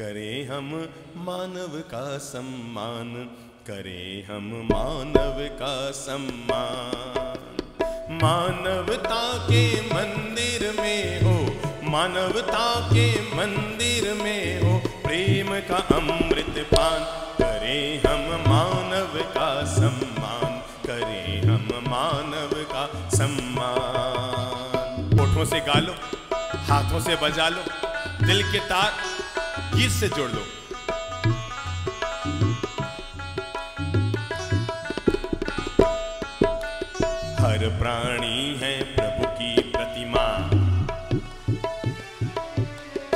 करें हम मानव का सम्मान करें हम मानव का सम्मान मानवता के मंदिर में हो मानवता के मंदिर में हो प्रेम का अमृत पान करें हम मानव का सम्मान करें हम मानव का सम्मान होठों से गालो हाथों से बजा लो दिल के तार गीत से जोड़ लो हर प्राणी है प्रभु की प्रतिमा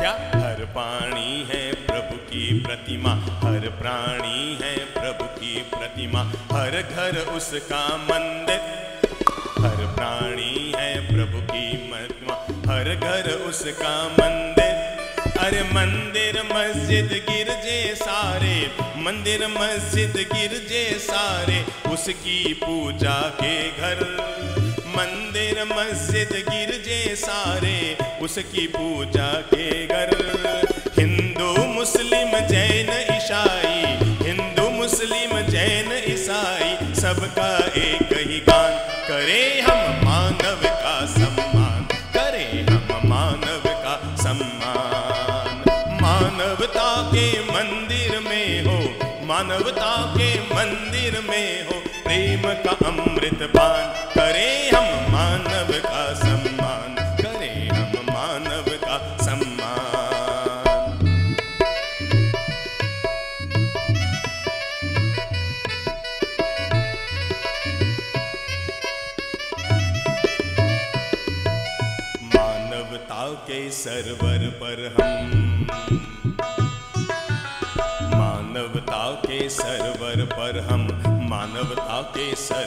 क्या हर प्राणी है प्रभु की प्रतिमा हर प्राणी है प्रभु की प्रतिमा हर घर उसका मंदिर हर प्राणी है प्रभु की महिमा हर घर उसका मंदिर अरे मंदिर मस्जिद गिरजे सारे मंदिर मस्जिद गिरजे सारे उसकी पूजा के घर मंदिर मस्जिद गिरजे सारे उसकी पूजा के घर हिंदू मुस्लिम जैन देवता के मंदिर में हो प्रेम का अमृत पान करें हम मानव का सम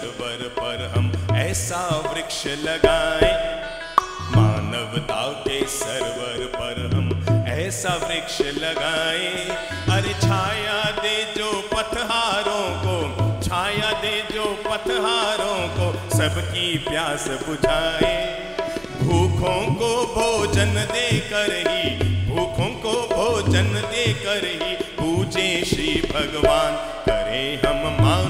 सरोवर पर हम ऐसा वृक्ष लगाए मानवता के सरोवर पर हम ऐसा वृक्ष लगाए अरे छाया दे जो पथहारों को छाया दे जो पथहारों को सबकी प्यास बुझाए भूखों को भोजन देकर ही भूखों को भोजन देकर ही पूजे श्री भगवान करें हम मां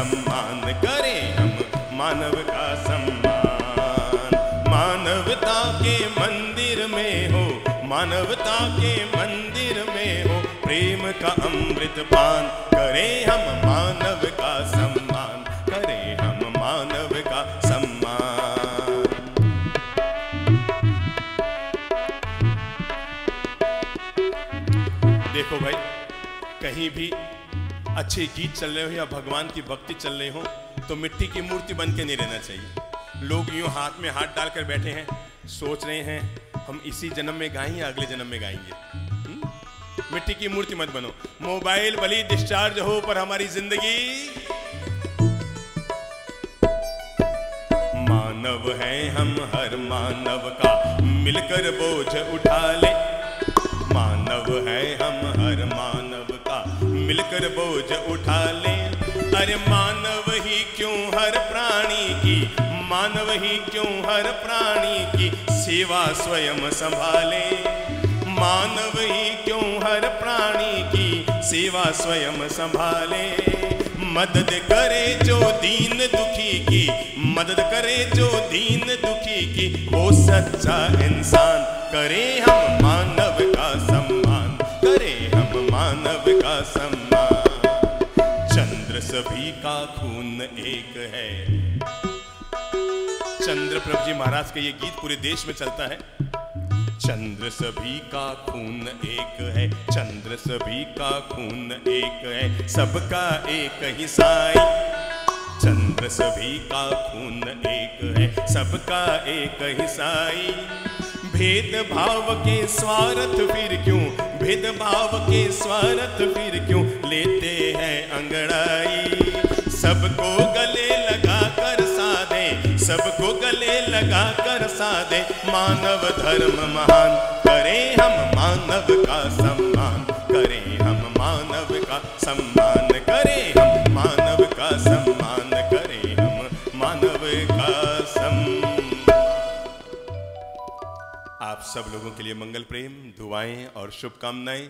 सम्मान करें हम मानव का सम्मान मानवता के मंदिर में हो मानवता के मंदिर में हो प्रेम का अमृत पान करें हम मानव का सम्मान करें हम मानव का सम्मान देखो भाई कहीं भी अच्छे गीत चल रहे हो या भगवान की भक्ति चल रही हो तो मिट्टी की मूर्ति बन के नहीं रहना चाहिए लोग यूँ हाथ में हाथ डालकर बैठे हैं सोच रहे हैं हम इसी जन्म में गाएं या अगले जन्म में गाएंगे हम्म? मिट्टी की मूर्ति मत बनो मोबाइल भली डिस्चार्ज हो पर हमारी जिंदगी मानव हैं हम हर मानव का मिलकर बोझ उठा ले मानव हैं हम मिलकर बोझ उठा ले अरे मानव ही क्यों हर प्राणी की मानव ही क्यों हर प्राणी की सेवा स्वयं संभाले मानव ही क्यों हर प्राणी की सेवा स्वयं संभाले मदद करे जो दीन दुखी की मदद करे जो दीन दुखी की वो सच्चा इंसान करे हम मानव का सम्मान करे हम मानव का सम्मान सभी का खून एक है चंद्र प्रभु जी महाराज का ये गीत पूरे देश में चलता है चंद्र सभी का खून एक है चंद्र सभी का खून एक है सबका एक ही साई चंद्र सभी का खून एक है सबका एक ही साई भेदभाव के स्वार्थ फिर क्यों भेदभाव के स्वार्थ फिर क्यों लेते हैं अंगड़ाई सबको गले लगा कर साधे सबको गले लगा कर साधे मानव धर्म महान करें हम मानव का सम्मान करें हम मानव का सम्मान सब लोगों के लिए मंगल प्रेम दुआएं और शुभकामनाएं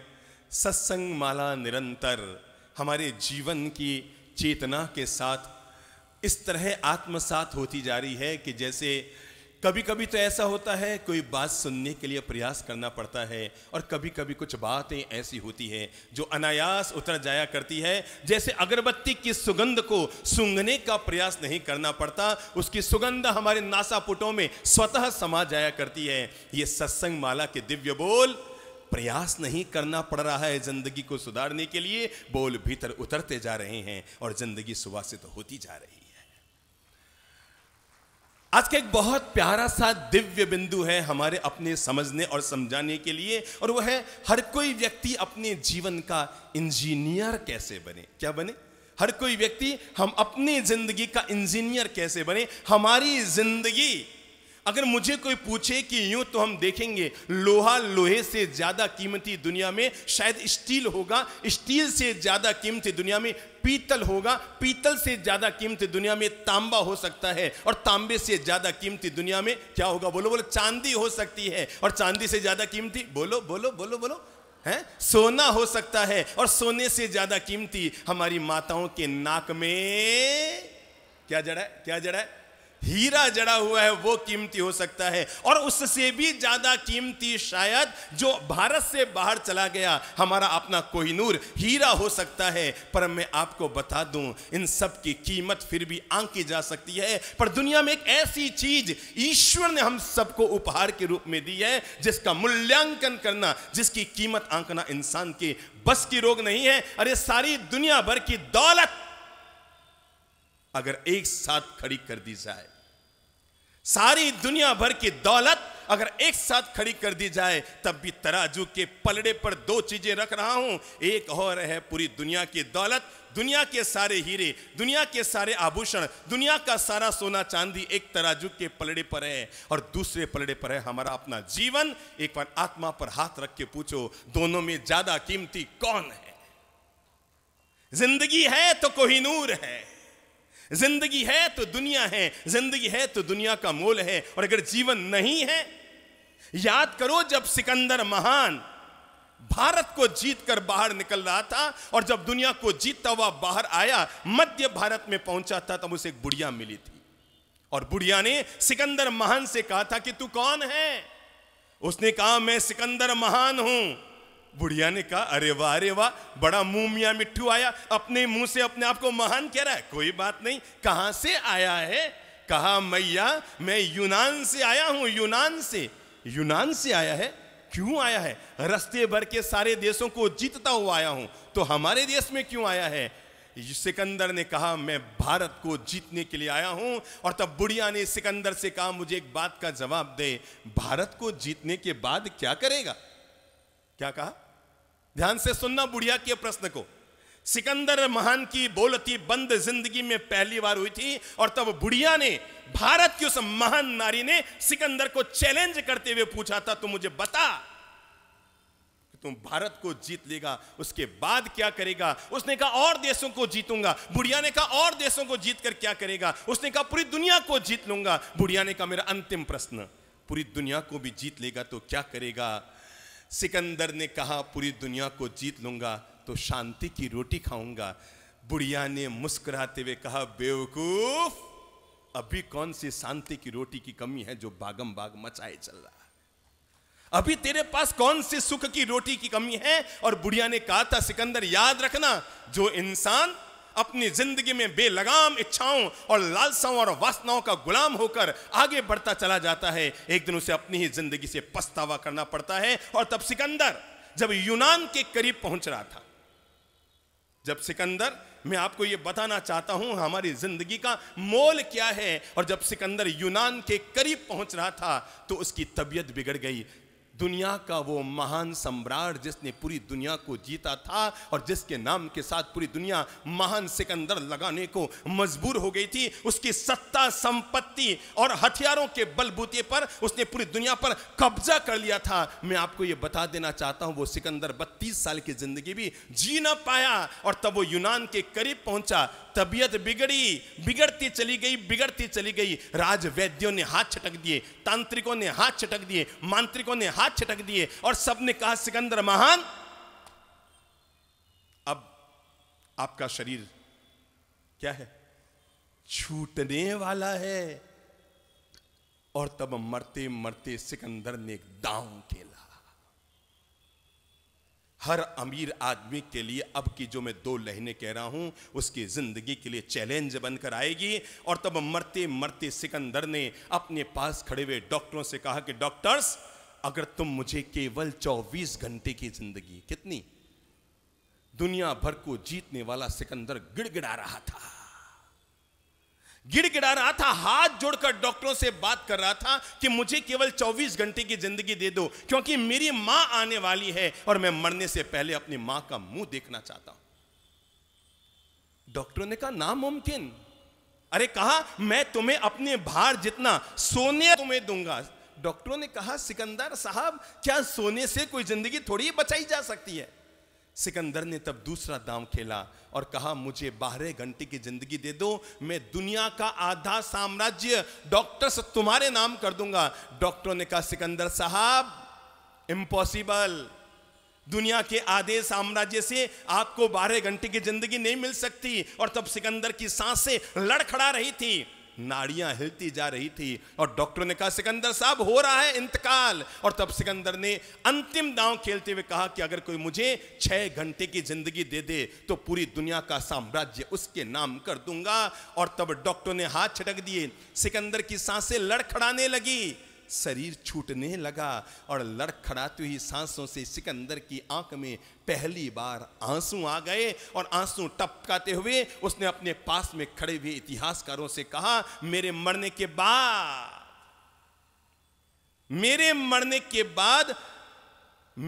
सत्संग माला निरंतर हमारे जीवन की चेतना के साथ इस तरह आत्मसात होती जा रही है कि जैसे कभी कभी तो ऐसा होता है कोई बात सुनने के लिए प्रयास करना पड़ता है और कभी कभी कुछ बातें ऐसी होती हैं जो अनायास उतर जाया करती है जैसे अगरबत्ती की सुगंध को सूंघने का प्रयास नहीं करना पड़ता उसकी सुगंध हमारे नासापुटों में स्वतः समा जाया करती है ये सत्संग माला के दिव्य बोल प्रयास नहीं करना पड़ रहा है जिंदगी को सुधारने के लिए बोल भीतर उतरते जा रहे हैं और जिंदगी सुवासित होती जा रही है आज का एक बहुत प्यारा सा दिव्य बिंदु है हमारे अपने समझने और समझाने के लिए और वह है हर कोई व्यक्ति अपने जीवन का इंजीनियर कैसे बने क्या बने हर कोई व्यक्ति हम अपनी जिंदगी का इंजीनियर कैसे बने हमारी जिंदगी अगर मुझे कोई पूछे कि यूं तो हम देखेंगे लोहा लोहे से ज़्यादा कीमती दुनिया में शायद स्टील होगा स्टील से ज़्यादा कीमती दुनिया में पीतल होगा पीतल से ज़्यादा कीमती दुनिया में तांबा हो सकता है और तांबे से ज़्यादा कीमती दुनिया में क्या होगा बोलो बोलो चांदी हो सकती है और चांदी से ज़्यादा कीमती बोलो बोलो बोलो बोलो है सोना हो सकता है और सोने से ज़्यादा कीमती हमारी माताओं के नाक में क्या जड़ा है क्या जड़ा है हीरा जड़ा हुआ है वो कीमती हो सकता है और उससे भी ज़्यादा कीमती शायद जो भारत से बाहर चला गया हमारा अपना कोहिनूर हीरा हो सकता है पर मैं आपको बता दूं इन सब की कीमत फिर भी आंकी जा सकती है पर दुनिया में एक ऐसी चीज ईश्वर ने हम सबको उपहार के रूप में दी है जिसका मूल्यांकन करना जिसकी कीमत आंकना इंसान की बस की रोग नहीं है अरे सारी दुनिया भर की दौलत अगर एक साथ खड़ी कर दी जाए सारी दुनिया भर की दौलत अगर एक साथ खड़ी कर दी जाए तब भी तराजू के पलड़े पर दो चीजें रख रहा हूं एक और है पूरी दुनिया की दौलत दुनिया के सारे हीरे दुनिया के सारे आभूषण दुनिया का सारा सोना चांदी एक तराजू के पलड़े पर है और दूसरे पलड़े पर है हमारा अपना जीवन एक बार आत्मा पर हाथ रख के पूछो दोनों में ज्यादा कीमती कौन है जिंदगी है तो कोहिनूर है जिंदगी है तो दुनिया है जिंदगी है तो दुनिया का मोल है और अगर जीवन नहीं है याद करो जब सिकंदर महान भारत को जीत कर बाहर निकल रहा था और जब दुनिया को जीतता हुआ बाहर आया मध्य भारत में पहुंचा था तब उसे एक बुढ़िया मिली थी और बुढ़िया ने सिकंदर महान से कहा था कि तू कौन है उसने कहा मैं सिकंदर महान हूं बुढ़िया ने कहा अरे वाह अरे वाह बड़ा मुंह मिया मिट्टू आया अपने मुंह से अपने आप को महान कह रहा है कोई बात नहीं कहां से आया है कहा मैया मैं यूनान से आया हूं यूनान से यूनान से आया है क्यों आया है रस्ते भर के सारे देशों को जीतता हुआ आया हूं तो हमारे देश में क्यों आया है सिकंदर ने कहा मैं भारत को जीतने के लिए आया हूं और तब बुढ़िया ने सिकंदर से कहा मुझे एक बात का जवाब दे भारत को जीतने के बाद क्या करेगा क्या कहा ध्यान से सुनना बुढ़िया के प्रश्न को सिकंदर महान की बोलती बंद जिंदगी में पहली बार हुई थी और तब बुढ़िया ने भारत की उस महान नारी ने सिकंदर को चैलेंज करते हुए पूछा था तुम मुझे बता कि तुम भारत को जीत लेगा उसके बाद क्या करेगा उसने कहा और देशों को जीतूंगा बुढ़िया ने कहा और देशों को जीत कर क्या करेगा उसने कहा पूरी दुनिया को जीत लूंगा बुढ़िया ने कहा मेरा अंतिम प्रश्न पूरी दुनिया को भी जीत लेगा तो क्या करेगा सिकंदर ने कहा पूरी दुनिया को जीत लूंगा तो शांति की रोटी खाऊंगा बुढ़िया ने मुस्कुराते हुए कहा बेवकूफ अभी कौन सी शांति की रोटी की कमी है जो बागम बाग मचाए चल रहा अभी तेरे पास कौन सी सुख की रोटी की कमी है और बुढ़िया ने कहा था सिकंदर याद रखना जो इंसान अपनी जिंदगी में बेलगाम इच्छाओं और लालसाओं और वासनाओं का गुलाम होकर आगे बढ़ता चला जाता है एक दिन उसे अपनी ही जिंदगी से पछतावा करना पड़ता है और तब सिकंदर जब यूनान के करीब पहुंच रहा था जब सिकंदर मैं आपको यह बताना चाहता हूं हमारी जिंदगी का मोल क्या है और जब सिकंदर यूनान के करीब पहुंच रहा था तो उसकी तबीयत बिगड़ गई दुनिया का वो महान सम्राट जिसने पूरी दुनिया को जीता था और जिसके नाम के साथ पूरी दुनिया महान सिकंदर लगाने को मजबूर हो गई थी उसकी सत्ता संपत्ति और हथियारों के बलबूते पर उसने पूरी दुनिया पर कब्जा कर लिया था मैं आपको ये बता देना चाहता हूँ वो सिकंदर बत्तीस साल की जिंदगी भी जी ना पाया और तब वो यूनान के करीब पहुंचा तबीयत बिगड़ी बिगड़ती चली गई बिगड़ती चली गई राज वैद्यों ने हाथ छटक दिए तांत्रिकों ने हाथ छटक दिए मांत्रिकों ने हाथ छटक दिए और सबने कहा सिकंदर महान अब आपका शरीर क्या है छूटने वाला है और तब मरते मरते सिकंदर ने एक दांव खेला हर अमीर आदमी के लिए अब की जो मैं दो लहने कह रहा हूँ उसकी ज़िंदगी के लिए चैलेंज बनकर आएगी और तब मरते मरते सिकंदर ने अपने पास खड़े हुए डॉक्टरों से कहा कि डॉक्टर्स अगर तुम मुझे केवल 24 घंटे की ज़िंदगी कितनी दुनिया भर को जीतने वाला सिकंदर गिड़गिड़ा रहा था गिड़गिड़ा रहा था हाथ जोड़कर डॉक्टरों से बात कर रहा था कि मुझे केवल 24 घंटे की जिंदगी दे दो क्योंकि मेरी मां आने वाली है और मैं मरने से पहले अपनी मां का मुंह देखना चाहता हूं डॉक्टरों ने कहा नामुमकिन अरे कहा मैं तुम्हें अपने भार जितना सोने तुम्हें दूंगा डॉक्टरों ने कहा सिकंदर साहब क्या सोने से कोई जिंदगी थोड़ी बचाई जा सकती है सिकंदर ने तब दूसरा दाम खेला और कहा मुझे बारह घंटे की जिंदगी दे दो मैं दुनिया का आधा साम्राज्य डॉक्टर से तुम्हारे नाम कर दूंगा डॉक्टरों ने कहा सिकंदर साहब इम्पॉसिबल दुनिया के आधे साम्राज्य से आपको बारह घंटे की जिंदगी नहीं मिल सकती और तब सिकंदर की सांसें लड़खड़ा रही थी नाड़ियां हिलती जा रही थी और डॉक्टरों ने कहा सिकंदर साहब हो रहा है इंतकाल और तब सिकंदर ने अंतिम दांव खेलते हुए कहा कि अगर कोई मुझे छह घंटे की ज़िंदगी दे दे तो पूरी दुनिया का साम्राज्य उसके नाम कर दूंगा और तब डॉक्टरों ने हाथ छटक दिए सिकंदर की सांसें लड़खड़ाने लगी शरीर छूटने लगा और लड़खड़ाती हुई सांसों से सिकंदर की आंख में पहली बार आंसू आ गए और आंसू टपकाते हुए उसने अपने पास में खड़े हुए इतिहासकारों से कहा मेरे मरने के बाद मेरे मरने के बाद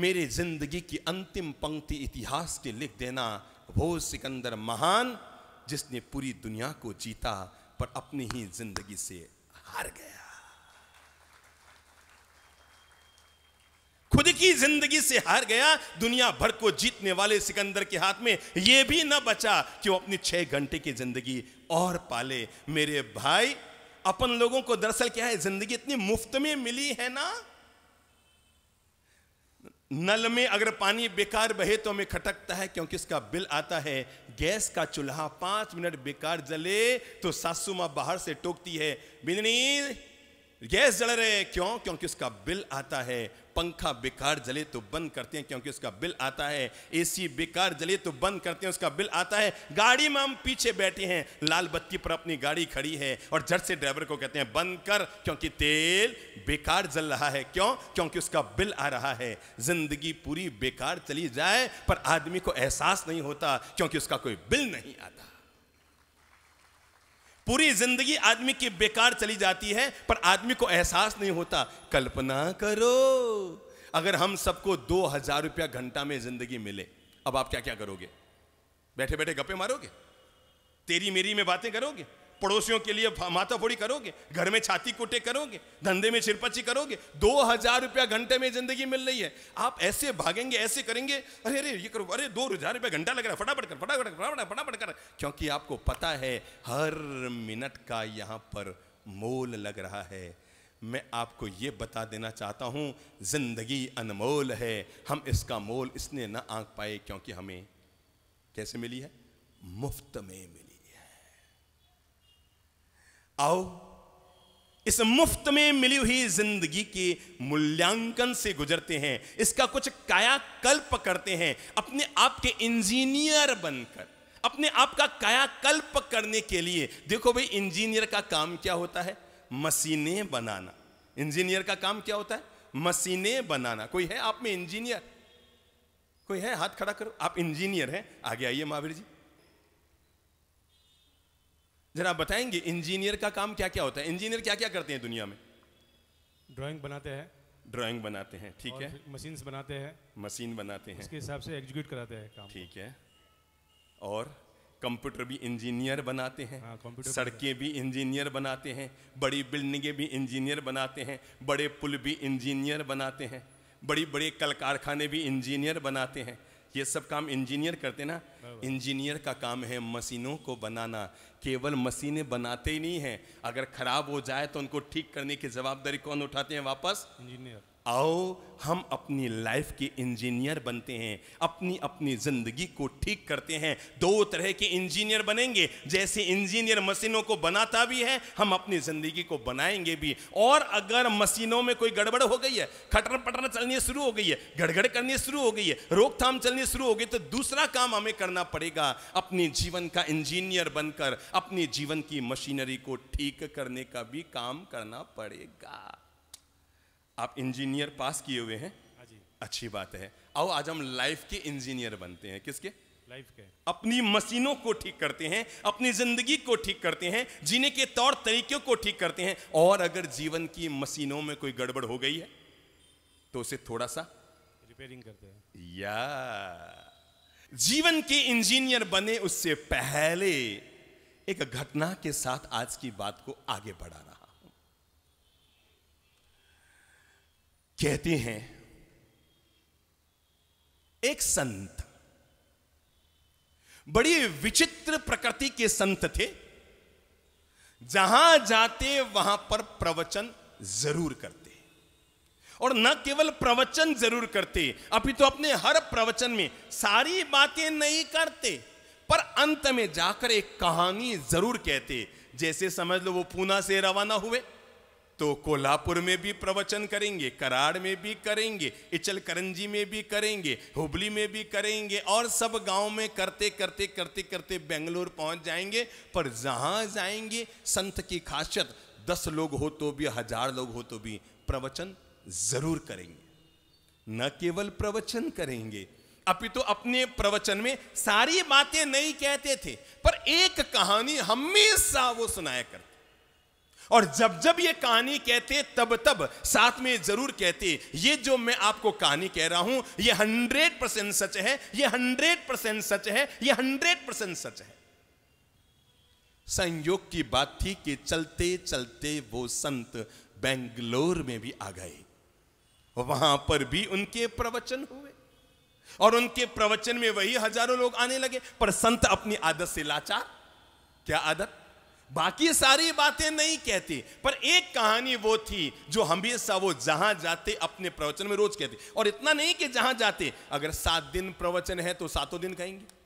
मेरे जिंदगी की अंतिम पंक्ति इतिहास के लिख देना वो सिकंदर महान जिसने पूरी दुनिया को जीता पर अपनी ही जिंदगी से हार गया खुद की जिंदगी से हार गया दुनिया भर को जीतने वाले सिकंदर के हाथ में यह भी ना बचा कि वो अपनी छह घंटे की जिंदगी और पाले मेरे भाई अपन लोगों को दरअसल क्या है जिंदगी इतनी मुफ्त में मिली है ना नल में अगर पानी बेकार बहे तो हमें खटकता है क्योंकि उसका बिल आता है गैस का चूल्हा पांच मिनट बेकार जले तो सासू मां बाहर से टोकती है बिन्नी गैस जल रहे क्यों क्योंकि उसका बिल आता है पंखा बेकार जले तो बंद करते हैं क्योंकि उसका बिल आता है एसी बेकार जले तो बंद करते हैं उसका बिल आता है गाड़ी में हम पीछे बैठे हैं लाल बत्ती पर अपनी गाड़ी खड़ी है और झट से ड्राइवर को कहते हैं बंद कर क्योंकि तेल बेकार जल रहा है क्यों क्योंकि उसका बिल आ रहा है जिंदगी पूरी बेकार चली जाए पर आदमी को एहसास नहीं होता क्योंकि उसका कोई बिल नहीं आता पूरी जिंदगी आदमी की बेकार चली जाती है पर आदमी को एहसास नहीं होता कल्पना करो अगर हम सबको दो हजार रुपया घंटा में जिंदगी मिले अब आप क्या क्या करोगे बैठे बैठे गप्पे मारोगे तेरी मेरी में बातें करोगे पड़ोसियों के लिए माथापोड़ी करोगे घर में छाती कोटे करोगे धंधे में छिरपची करोगे दो हजार रुपया घंटे में जिंदगी मिल रही है आप ऐसे भागेंगे ऐसे करेंगे अरे अरे ये करो अरे दो हजार रुपया घंटा लग रहा है फटाफट कर फटाफट कर फटाफट फटाफट कर क्योंकि आपको पता है हर मिनट का यहां पर मोल लग रहा है मैं आपको ये बता देना चाहता हूं ज़िंदगी अनमोल है हम इसका मोल इसने ना आंक पाए क्योंकि हमें कैसे मिली है मुफ्त में मिली आओ इस मुफ्त में मिली हुई जिंदगी के मूल्यांकन से गुजरते हैं इसका कुछ कायाकल्प करते हैं अपने आप के इंजीनियर बनकर अपने आप का कायाकल्प करने के लिए देखो भाई इंजीनियर का काम क्या होता है मशीनें बनाना इंजीनियर का काम क्या होता है मशीनें बनाना कोई है आप में इंजीनियर कोई है हाथ खड़ा करो आप इंजीनियर हैं आगे आइए महावीर जी जरा बताएंगे इंजीनियर का काम क्या क्या होता है इंजीनियर क्या क्या करते हैं दुनिया में ड्राइंग बनाते हैं ड्राइंग बनाते हैं ठीक है मशीन बनाते हैं मशीन बनाते हैं उसके हिसाब से एग्जीक्यूट कराते हैं काम ठीक है और कंप्यूटर भी इंजीनियर बनाते हैं हाँ, कंप्यूटर सड़कें भी इंजीनियर बनाते हैं बड़ी बिल्डिंगें भी इंजीनियर बनाते हैं बड़े पुल भी इंजीनियर बनाते हैं बड़ी बड़े कल कारखाने भी इंजीनियर बनाते हैं ये सब काम इंजीनियर करते ना इंजीनियर का काम है मशीनों को बनाना केवल मशीनें बनाते ही नहीं हैं अगर खराब हो जाए तो उनको ठीक करने की जवाबदारी कौन उठाते हैं वापस इंजीनियर आओ हम अपनी लाइफ के इंजीनियर बनते हैं अपनी अपनी ज़िंदगी को ठीक करते हैं दो तरह के इंजीनियर बनेंगे जैसे इंजीनियर मशीनों को बनाता भी है हम अपनी ज़िंदगी को बनाएंगे भी और अगर मशीनों में कोई गड़बड़ हो गई है खटर पटर चलनी शुरू हो गई है गड़गड़ करनी शुरू हो गई है रोकथाम चलनी शुरू हो गई तो दूसरा काम हमें करना पड़ेगा अपने जीवन का इंजीनियर बनकर अपने जीवन की मशीनरी को ठीक करने का भी काम करना पड़ेगा आप इंजीनियर पास किए हुए हैं हाँ अच्छी बात है आओ आज हम लाइफ के इंजीनियर बनते हैं किसके लाइफ के अपनी मशीनों को ठीक करते हैं अपनी जिंदगी को ठीक करते हैं जीने के तौर तरीकों को ठीक करते हैं और अगर जीवन की मशीनों में कोई गड़बड़ हो गई है तो उसे थोड़ा सा रिपेयरिंग करते हैं या जीवन के इंजीनियर बने उससे पहले एक घटना के साथ आज की बात को आगे बढ़ाना कहते हैं एक संत बड़ी विचित्र प्रकृति के संत थे जहां जाते वहां पर प्रवचन जरूर करते और न केवल प्रवचन जरूर करते अभी तो अपने हर प्रवचन में सारी बातें नहीं करते पर अंत में जाकर एक कहानी जरूर कहते जैसे समझ लो वो पूना से रवाना हुए तो कोल्हापुर में भी प्रवचन करेंगे कराड़ में भी करेंगे इचल करंजी में भी करेंगे हुबली में भी करेंगे और सब गांव में करते करते करते करते बेंगलोर पहुंच जाएंगे पर जहां जाएंगे संत की खासियत दस लोग हो तो भी हजार लोग हो तो भी प्रवचन जरूर करेंगे न केवल प्रवचन करेंगे अपितु तो अपने प्रवचन में सारी बातें नहीं कहते थे पर एक कहानी हमेशा वो सुनाया करते और जब जब ये कहानी कहते तब तब साथ में जरूर कहते ये जो मैं आपको कहानी कह रहा हूं ये हंड्रेड परसेंट सच है ये हंड्रेड परसेंट सच है ये हंड्रेड परसेंट सच है संयोग की बात थी कि चलते चलते वो संत बेंगलोर में भी आ गए वहां पर भी उनके प्रवचन हुए और उनके प्रवचन में वही हजारों लोग आने लगे पर संत अपनी आदत से लाचार क्या आदत बाकी सारी बातें नहीं कहती पर एक कहानी वो थी जो हमेशा वो जहां जाते अपने प्रवचन में रोज कहते और इतना नहीं कि जहां जाते अगर सात दिन प्रवचन है तो सातों दिन कहेंगे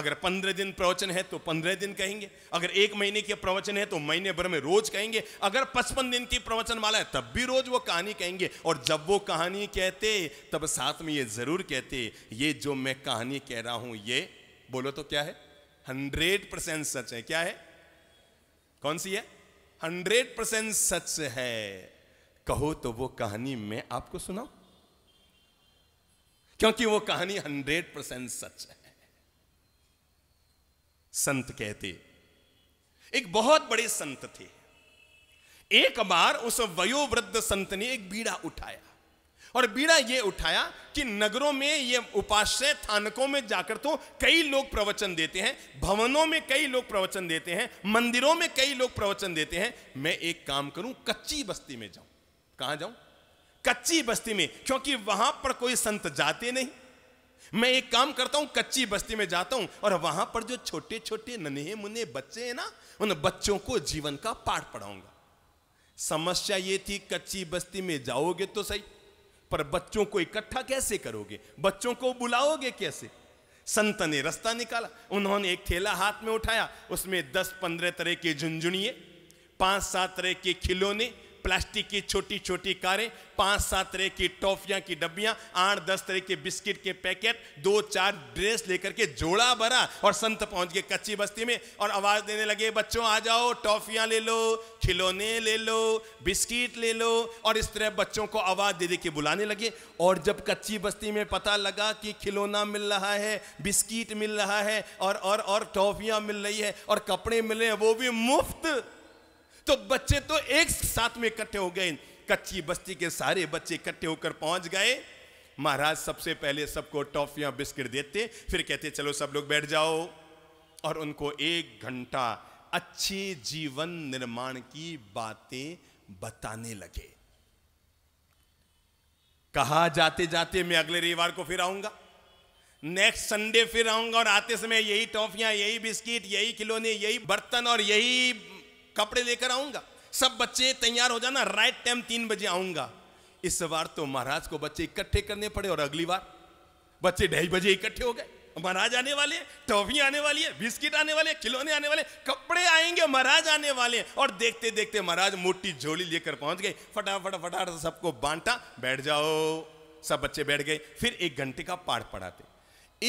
अगर पंद्रह दिन प्रवचन है तो पंद्रह दिन कहेंगे अगर एक महीने के प्रवचन है तो महीने भर में रोज कहेंगे अगर पचपन दिन की प्रवचन वाला है तब भी रोज वो कहानी कहेंगे और जब वो कहानी कहते तब साथ में ये जरूर कहते ये जो मैं कहानी कह रहा हूं ये बोलो तो क्या है हंड्रेड परसेंट सच है क्या है कौन सी है हंड्रेड परसेंट सच है कहो तो वो कहानी मैं आपको सुनाऊ क्योंकि वो कहानी हंड्रेड परसेंट सच है संत कहते एक बहुत बड़े संत थे एक बार उस वयोवृद्ध संत ने एक बीड़ा उठाया और बीड़ा ये उठाया कि नगरों में ये उपाश्रय थानकों में जाकर तो कई लोग प्रवचन देते हैं भवनों में कई लोग प्रवचन देते हैं मंदिरों में कई लोग प्रवचन देते हैं मैं एक काम करूं कच्ची बस्ती में जाऊं कहां जाऊं कच्ची बस्ती में क्योंकि वहां पर कोई संत जाते नहीं मैं एक काम करता हूं कच्ची बस्ती में जाता हूं और वहां पर जो छोटे छोटे नन्हे मुन्ने बच्चे हैं ना उन बच्चों को जीवन का पाठ पढ़ाऊंगा समस्या ये थी कच्ची बस्ती में जाओगे तो सही पर बच्चों को इकट्ठा कैसे करोगे बच्चों को बुलाओगे कैसे संत ने रास्ता निकाला उन्होंने एक थैला हाथ में उठाया उसमें दस पंद्रह तरह के झुंझुनिए पांच सात तरह के खिलौने प्लास्टिक की छोटी छोटी कारें पांच सात तरह की टॉफियां की डब्बियां आठ दस तरह के बिस्किट के पैकेट दो चार ड्रेस लेकर के जोड़ा भरा और संत पहुंच गए कच्ची बस्ती में और आवाज देने लगे बच्चों आ जाओ टॉफियां ले लो खिलौने ले लो बिस्किट ले लो और इस तरह बच्चों को आवाज दे दे के बुलाने लगे और जब कच्ची बस्ती में पता लगा कि खिलौना मिल रहा है बिस्किट मिल रहा है और और और टॉफियां मिल रही है और कपड़े मिल रहे हैं वो भी मुफ्त तो बच्चे तो एक साथ में इकट्ठे हो गए कच्ची बस्ती के सारे बच्चे इकट्ठे होकर पहुंच गए महाराज सबसे पहले सबको टॉफियां बिस्किट देते फिर कहते चलो सब लोग बैठ जाओ और उनको एक घंटा अच्छे जीवन निर्माण की बातें बताने लगे कहा जाते जाते मैं अगले रविवार को फिर आऊंगा नेक्स्ट संडे फिर आऊंगा और आते समय यही टॉफियां यही बिस्किट यही खिलौने यही बर्तन और यही कपड़े लेकर आऊंगा सब बच्चे तैयार हो जाना राइट टाइम तीन बजे आऊंगा इस बार तो महाराज को बच्चे इकट्ठे करने पड़े और अगली बार बच्चे ढाई बजे इकट्ठे हो गए महाराज आने वाले टॉफी आने वाली है बिस्किट आने वाले खिलौने आने वाले कपड़े आएंगे महाराज आने वाले और देखते देखते महाराज मोटी झोली लेकर पहुंच गए फटाफट फटाफट सबको बांटा बैठ जाओ सब बच्चे बैठ गए फिर एक घंटे का पाठ पढ़ाते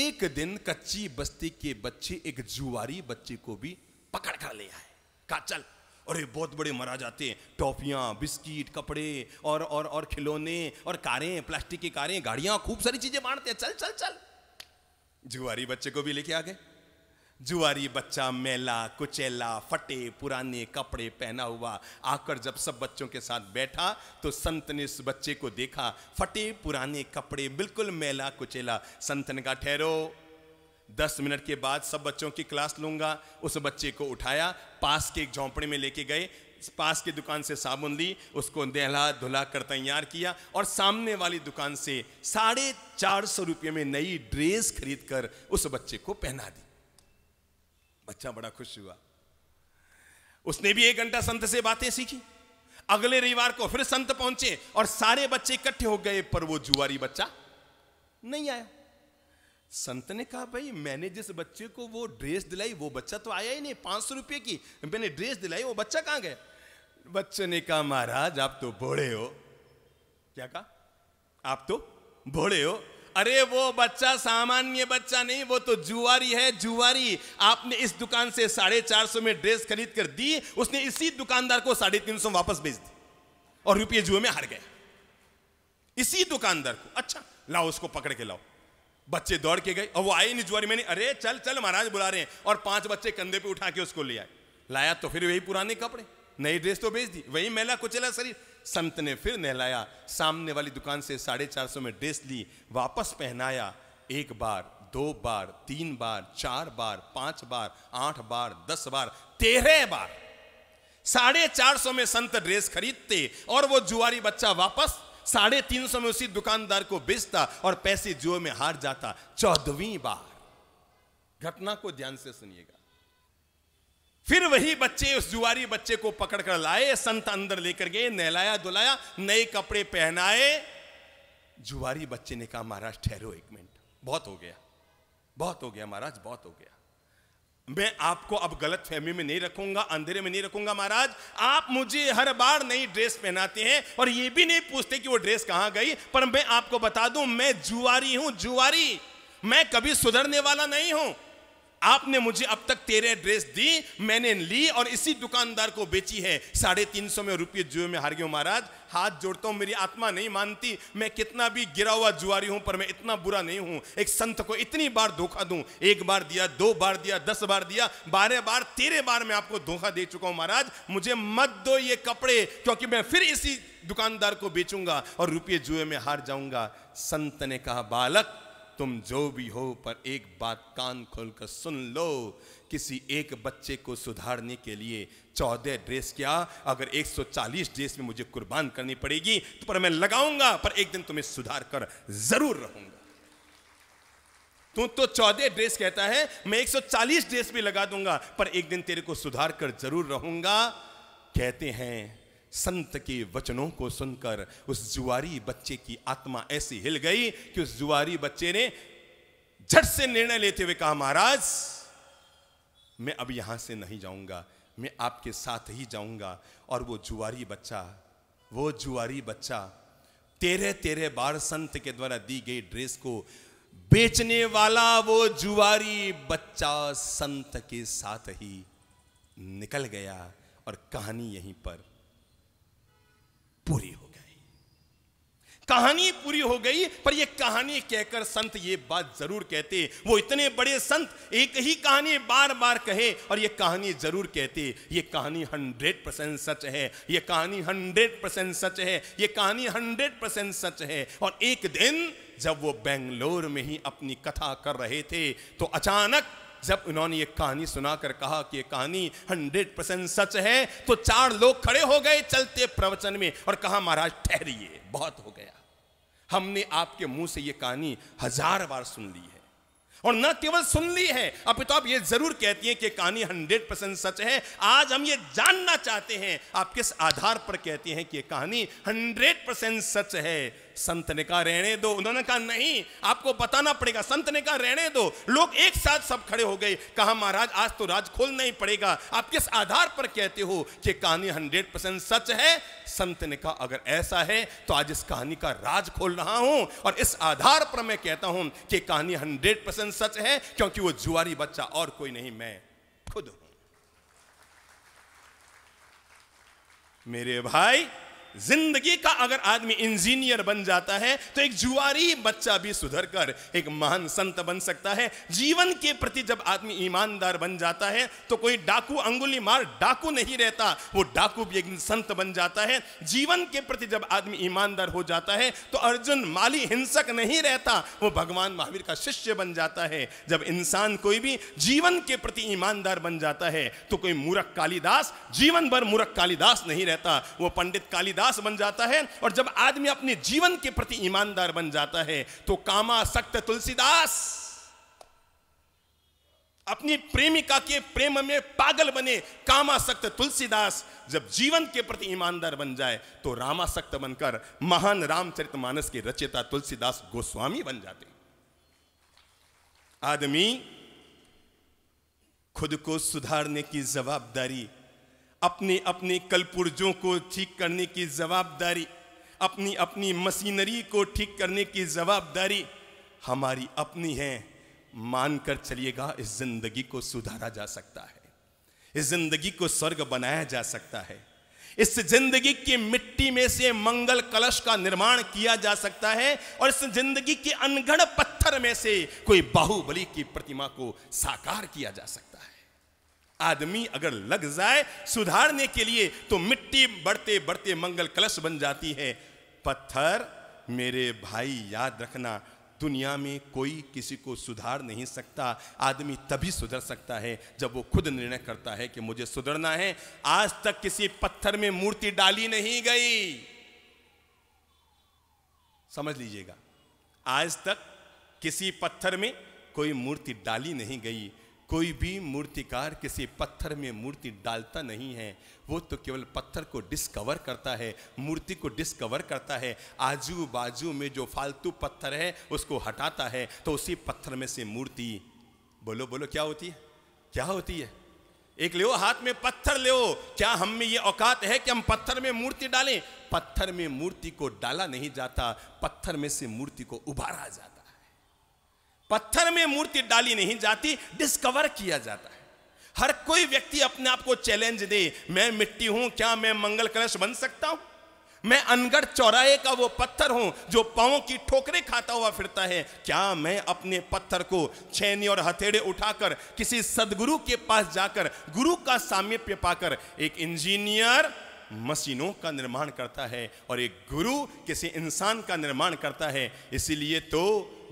एक दिन कच्ची बस्ती के बच्चे एक जुआरी बच्चे को भी पकड़ कर ले आए कहा चल ये बहुत बड़े महाराज आते हैं टॉफियाँ बिस्किट कपड़े और और और खिलौने और कारें प्लास्टिक की कारें गाड़ियाँ खूब सारी चीज़ें बांटते हैं चल चल चल जुआरी बच्चे को भी लेके आ गए जुआरी बच्चा मेला कुचेला फटे पुराने कपड़े पहना हुआ आकर जब सब बच्चों के साथ बैठा तो संत ने इस बच्चे को देखा फटे पुराने कपड़े बिल्कुल मेला कुचेला संत ने कहा ठहरो दस मिनट के बाद सब बच्चों की क्लास लूंगा उस बच्चे को उठाया पास के एक झोंपड़े में लेके गए पास की दुकान से साबुन ली उसको दहला धुला कर तैयार किया और सामने वाली दुकान से साढ़े चार सौ रुपये में नई ड्रेस खरीद कर उस बच्चे को पहना दी बच्चा बड़ा खुश हुआ उसने भी एक घंटा संत से बातें सीखी अगले रविवार को फिर संत पहुंचे और सारे बच्चे इकट्ठे हो गए पर वो जुआरी बच्चा नहीं आया संत ने कहा भाई मैंने जिस बच्चे को वो ड्रेस दिलाई वो बच्चा तो आया ही नहीं पांच सौ रुपये की मैंने ड्रेस दिलाई वो बच्चा कहाँ गया बच्चे ने कहा महाराज आप तो भोड़े हो क्या कहा आप तो भोड़े हो अरे वो बच्चा सामान्य बच्चा नहीं वो तो जुआरी है जुआरी आपने इस दुकान से साढ़े चार सौ में ड्रेस खरीद कर दी उसने इसी दुकानदार को साढ़े तीन सौ वापस बेच दी और रुपये जुए में हार गए इसी दुकानदार को अच्छा लाओ उसको पकड़ के लाओ बच्चे दौड़ के गए और वो आए नहीं जुआरी मैंने अरे चल चल महाराज बुला रहे हैं और पांच बच्चे कंधे पे उठा के उसको ले आए लाया तो फिर वही पुराने कपड़े नई ड्रेस तो बेच दी वही मेला कुचला शरीर संत ने फिर नहलाया सामने वाली दुकान से साढ़े चार सौ में ड्रेस ली वापस पहनाया एक बार दो बार तीन बार चार बार पांच बार आठ बार दस बार तेरह बार साढ़े चार सौ में संत ड्रेस खरीदते और वो जुआरी बच्चा वापस साढ़े तीन सौ में उसी दुकानदार को बेचता और पैसे जुए में हार जाता चौदहवीं बार घटना को ध्यान से सुनिएगा फिर वही बच्चे उस जुआरी बच्चे को पकड़कर लाए संत अंदर लेकर गए नहलाया दुलाया नए कपड़े पहनाए जुआरी बच्चे ने कहा महाराज ठहरो एक मिनट बहुत हो गया बहुत हो गया महाराज बहुत हो गया मैं आपको अब गलत फहमी में नहीं रखूंगा अंधेरे में नहीं रखूंगा महाराज आप मुझे हर बार नई ड्रेस पहनाते हैं और ये भी नहीं पूछते कि वो ड्रेस कहां गई पर मैं आपको बता दूं मैं जुआरी हूं जुआरी मैं कभी सुधरने वाला नहीं हूं आपने मुझे अब तक तेरे ड्रेस दी मैंने ली और इसी दुकानदार को बेची है साढ़े तीन सौ में रुपये जुए में हार गया महाराज हाथ जोड़ता हूं मेरी आत्मा नहीं मानती मैं कितना भी गिरा हुआ जुआरी हूं पर मैं इतना बुरा नहीं हूं एक संत को इतनी बार धोखा दूं एक बार दिया दो बार दिया दस बार दिया बारह बार तेरह बार मैं आपको धोखा दे चुका हूं महाराज मुझे मत दो ये कपड़े क्योंकि मैं फिर इसी दुकानदार को बेचूंगा और रुपये जुए में हार जाऊंगा संत ने कहा बालक तुम जो भी हो पर एक बात कान खोलकर सुन लो किसी एक बच्चे को सुधारने के लिए चौदह ड्रेस क्या अगर 140 ड्रेस में मुझे कुर्बान करनी पड़ेगी तो पर मैं लगाऊंगा पर एक दिन तुम्हें सुधार कर जरूर रहूंगा तू तो चौदह ड्रेस कहता है मैं 140 ड्रेस भी लगा दूंगा पर एक दिन तेरे को सुधार कर जरूर रहूंगा कहते हैं संत के वचनों को सुनकर उस जुआरी बच्चे की आत्मा ऐसी हिल गई कि उस जुआरी बच्चे ने झट से निर्णय लेते हुए कहा महाराज मैं अब यहां से नहीं जाऊंगा मैं आपके साथ ही जाऊंगा और वो जुआरी बच्चा वो जुआरी बच्चा तेरे तेरे बार संत के द्वारा दी गई ड्रेस को बेचने वाला वो जुआरी बच्चा संत के साथ ही निकल गया और कहानी यहीं पर पूरी हो गई कहानी पूरी हो गई पर यह कहानी कहकर संत ये बात जरूर कहते वो इतने बड़े संत एक ही कहानी बार बार कहे और ये कहानी जरूर कहते ये कहानी हंड्रेड परसेंट सच है ये कहानी हंड्रेड परसेंट सच है ये कहानी हंड्रेड परसेंट सच है और एक दिन जब वो बेंगलोर में ही अपनी कथा कर रहे थे तो अचानक जब उन्होंने ये कहानी सुनाकर कहा कि ये कहानी हंड्रेड परसेंट सच है तो चार लोग खड़े हो गए चलते प्रवचन में और कहा महाराज ठहरिए बहुत हो गया हमने आपके मुंह से ये कहानी हजार बार सुन ली है और न केवल सुन ली है अब तो आप ये जरूर कहती हैं कि कहानी हंड्रेड परसेंट सच है आज हम ये जानना चाहते हैं आप किस आधार पर कहती हैं कि ये कहानी हंड्रेड परसेंट सच है संत ने कहा रहने दो उन्होंने कहा नहीं आपको बताना पड़ेगा संत ने कहा रहने दो लोग एक साथ सब खड़े हो गए कहा महाराज आज तो राज खोलना ही पड़ेगा आप किस आधार पर कहते हो कि कहानी हंड्रेड परसेंट सच है संत ने कहा अगर ऐसा है तो आज इस कहानी का राज खोल रहा हूं और इस आधार पर मैं कहता हूं कि कहानी हंड्रेड परसेंट सच है क्योंकि वो जुआरी बच्चा और कोई नहीं मैं खुद हूं मेरे भाई जिंदगी का अगर आदमी इंजीनियर बन जाता है तो एक जुआरी बच्चा भी सुधर कर एक महान संत बन सकता है जीवन के प्रति जब आदमी ईमानदार बन जाता है तो कोई डाकू अंगुली मार डाकू नहीं रहता वो डाकू भी एक संत बन जाता है जीवन के प्रति जब आदमी ईमानदार हो जाता है तो अर्जुन माली हिंसक नहीं रहता वो भगवान महावीर का शिष्य बन जाता है जब इंसान कोई भी जीवन के प्रति ईमानदार बन जाता है तो कोई मूर्ख कालिदास जीवन भर मूर्ख कालिदास नहीं रहता वो पंडित कालिदास दास बन जाता है और जब आदमी अपने जीवन के प्रति ईमानदार बन जाता है तो कामा सक्त तुलसीदास अपनी प्रेमिका के प्रेम में पागल बने कामासक्त तुलसीदास जब जीवन के प्रति ईमानदार बन जाए तो रामासक्त बनकर महान रामचरित मानस के रचयिता तुलसीदास गोस्वामी बन जाते आदमी खुद को सुधारने की जवाबदारी अपने अपने कलपुर्जों को ठीक करने की जवाबदारी अपनी अपनी मशीनरी को ठीक करने की जवाबदारी हमारी अपनी है मानकर चलिएगा इस जिंदगी को सुधारा जा सकता है इस जिंदगी को स्वर्ग बनाया जा सकता है इस जिंदगी की मिट्टी में से मंगल कलश का निर्माण किया जा सकता है और इस जिंदगी के अनगढ़ पत्थर में से कोई बाहुबली की प्रतिमा को साकार किया जा सकता है आदमी अगर लग जाए सुधारने के लिए तो मिट्टी बढ़ते बढ़ते मंगल कलश बन जाती है पत्थर मेरे भाई याद रखना दुनिया में कोई किसी को सुधार नहीं सकता आदमी तभी सुधर सकता है जब वो खुद निर्णय करता है कि मुझे सुधरना है आज तक किसी पत्थर में मूर्ति डाली नहीं गई समझ लीजिएगा आज तक किसी पत्थर में कोई मूर्ति डाली नहीं गई कोई भी मूर्तिकार किसी पत्थर में मूर्ति डालता नहीं है वो तो केवल पत्थर को डिस्कवर करता है मूर्ति को डिस्कवर करता है आजू बाजू में जो फालतू पत्थर है उसको हटाता है तो उसी पत्थर में से मूर्ति बोलो बोलो क्या होती है क्या होती है एक ले हाथ में पत्थर ले क्या हम में ये औकात है कि हम पत्थर में मूर्ति डालें पत्थर में मूर्ति को डाला नहीं जाता पत्थर में से मूर्ति को उभारा जाता पत्थर में मूर्ति डाली नहीं जाती डिस्कवर किया जाता है हर कोई व्यक्ति अपने आप को चैलेंज दे मैं मिट्टी हूं क्या मैं मंगल कलश बन सकता हूं मैं अनगढ़ चौराहे का वो पत्थर हूं जो पाओ की ठोकरें खाता हुआ फिरता है क्या मैं अपने पत्थर को छेनी और हथेड़े उठाकर किसी सदगुरु के पास जाकर गुरु का सामीप्य पाकर एक इंजीनियर मशीनों का निर्माण करता है और एक गुरु किसी इंसान का निर्माण करता है इसीलिए तो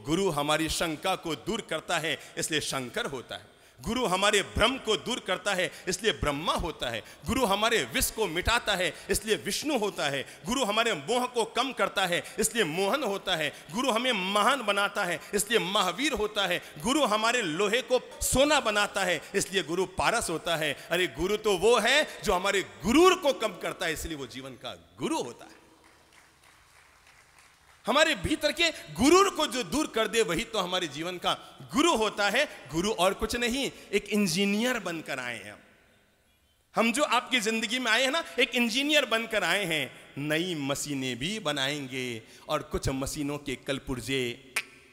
गुरु हमारी शंका को दूर करता है इसलिए शंकर होता है गुरु हमारे भ्रम को दूर करता है इसलिए ब्रह्मा होता है गुरु हमारे विष को मिटाता है इसलिए विष्णु होता है गुरु हमारे मोह को कम करता है इसलिए मोहन होता है गुरु हमें महान बनाता है इसलिए महावीर होता है गुरु हमारे लोहे को सोना बनाता है इसलिए गुरु पारस होता है अरे गुरु तो वो है जो हमारे गुरूर को कम करता है इसलिए वो जीवन का गुरु होता है हमारे भीतर के गुरु को जो दूर कर दे वही तो हमारे जीवन का गुरु होता है गुरु और कुछ नहीं एक इंजीनियर बनकर आए हैं हम जो आपकी जिंदगी में आए हैं ना एक इंजीनियर बनकर आए हैं नई मशीनें भी बनाएंगे और कुछ मशीनों के कल पुर्जे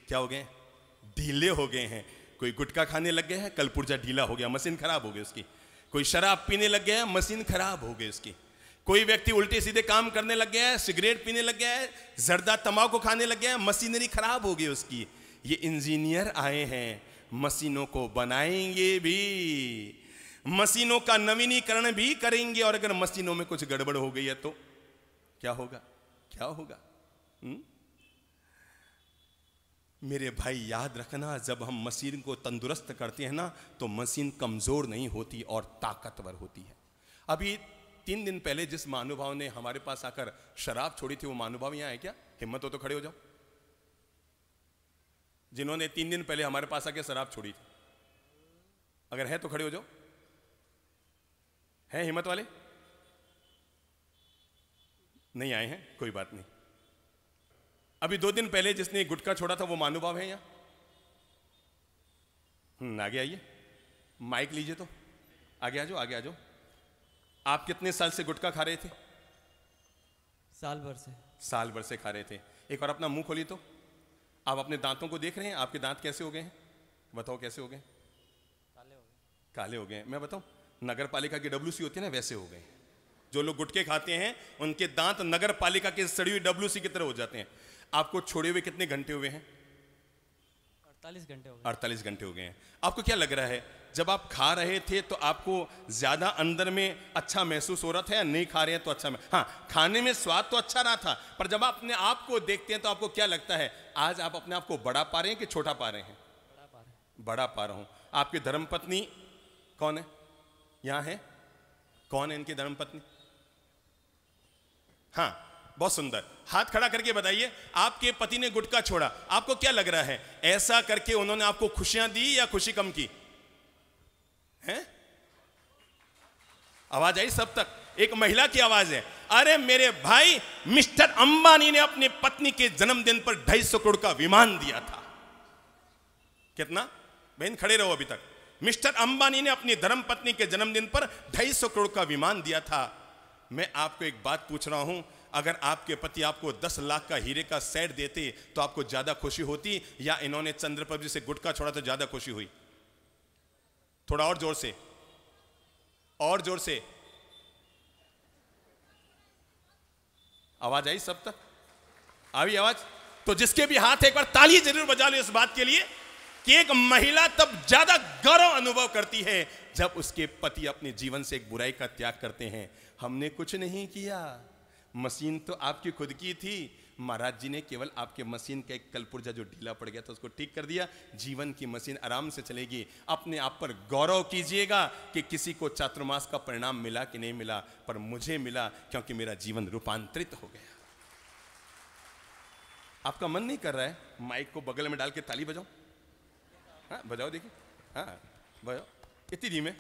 क्या हो गए ढीले हो गए हैं कोई गुटखा खाने लग गए हैं कल पुर्जा ढीला हो गया मशीन खराब हो गई उसकी कोई शराब पीने लग गया मशीन खराब हो गई उसकी कोई व्यक्ति उल्टे सीधे काम करने लग गया है सिगरेट पीने लग गया है जरदा तंबाकू खाने लग गया है मशीनरी खराब हो गई उसकी ये इंजीनियर आए हैं मशीनों को बनाएंगे भी मशीनों का नवीनीकरण भी करेंगे और अगर मशीनों में कुछ गड़बड़ हो गई है तो क्या होगा क्या होगा हम्म? मेरे भाई याद रखना जब हम मशीन को तंदुरुस्त करते हैं ना तो मशीन कमज़ोर नहीं होती और ताकतवर होती है अभी तीन दिन पहले जिस महानुभाव ने हमारे पास आकर शराब छोड़ी थी वो महानुभाव यहां है क्या हिम्मत हो तो खड़े हो जाओ जिन्होंने तीन दिन पहले हमारे पास आकर शराब छोड़ी थी अगर है तो खड़े हो जाओ है हिम्मत वाले नहीं आए हैं कोई बात नहीं अभी दो दिन पहले जिसने गुटखा छोड़ा था वो मानुभाव है यहां हम्म, आगे आइए माइक लीजिए तो आगे आ जाओ आगे आ जाओ आप कितने साल से गुटखा खा रहे थे साल भर से साल भर से खा रहे थे एक बार अपना मुंह खोली तो आप अपने दांतों को देख रहे हैं आपके दांत कैसे हो गए हैं बताओ कैसे हो गए काले हो गए काले हो गए मैं बताऊँ नगर पालिका की डब्ल्यू सी होती है ना वैसे हो गए जो लोग गुटके खाते हैं उनके दांत नगर पालिका के सड़ी हुई डब्ल्यू सी की तरह हो जाते हैं आपको छोड़े हुए कितने घंटे हुए हैं अड़तालीस घंटे हो गए अड़तालीस घंटे हो गए हैं आपको क्या लग रहा है जब आप खा रहे थे तो आपको ज़्यादा अंदर में अच्छा महसूस हो रहा था या नहीं खा रहे हैं तो अच्छा हाँ खाने में स्वाद तो अच्छा रहा था पर जब आप अपने आप को देखते हैं तो आपको क्या लगता है आज आप अपने आप को बड़ा पा रहे हैं कि छोटा पा रहे हैं बड़ा पा रहा हूँ आपकी धर्मपत्नी कौन है यहाँ है कौन है इनकी धर्मपत्नी हाँ बहुत सुंदर हाथ खड़ा करके बताइए आपके पति ने गुटका छोड़ा आपको क्या लग रहा है ऐसा करके उन्होंने आपको खुशियां दी या खुशी कम की आवाज आई सब तक एक महिला की आवाज है अरे मेरे भाई मिस्टर अंबानी ने अपनी पत्नी के जन्मदिन पर ढाई सौ करोड़ का विमान दिया था कितना बहन खड़े रहो अभी तक मिस्टर अंबानी ने अपनी धर्म पत्नी के जन्मदिन पर ढाई सौ करोड़ का विमान दिया था मैं आपको एक बात पूछ रहा हूं अगर आपके पति आपको दस लाख का हीरे का सेट देते तो आपको ज्यादा खुशी होती या इन्होंने चंद्रप्रभ जी से गुटका छोड़ा तो ज्यादा खुशी हुई थोड़ा और जोर से और जोर से आवाज आई सब तक आई आवाज तो जिसके भी हाथ एक बार ताली जरूर बजा लो इस बात के लिए कि एक महिला तब ज्यादा गर्व अनुभव करती है जब उसके पति अपने जीवन से एक बुराई का त्याग करते हैं हमने कुछ नहीं किया मशीन तो आपकी खुद की थी महाराज जी ने केवल आपके मशीन का एक कलपुर्जा जो ढीला पड़ गया था उसको ठीक कर दिया जीवन की मशीन आराम से चलेगी अपने आप पर गौरव कीजिएगा कि किसी को चातुर्मास का परिणाम मिला कि नहीं मिला पर मुझे मिला क्योंकि मेरा जीवन रूपांतरित हो गया आपका मन नहीं कर रहा है माइक को बगल में डाल के ताली बजाओ हाँ बजाओ देखिए हाँ बजाओ इतनी धीमे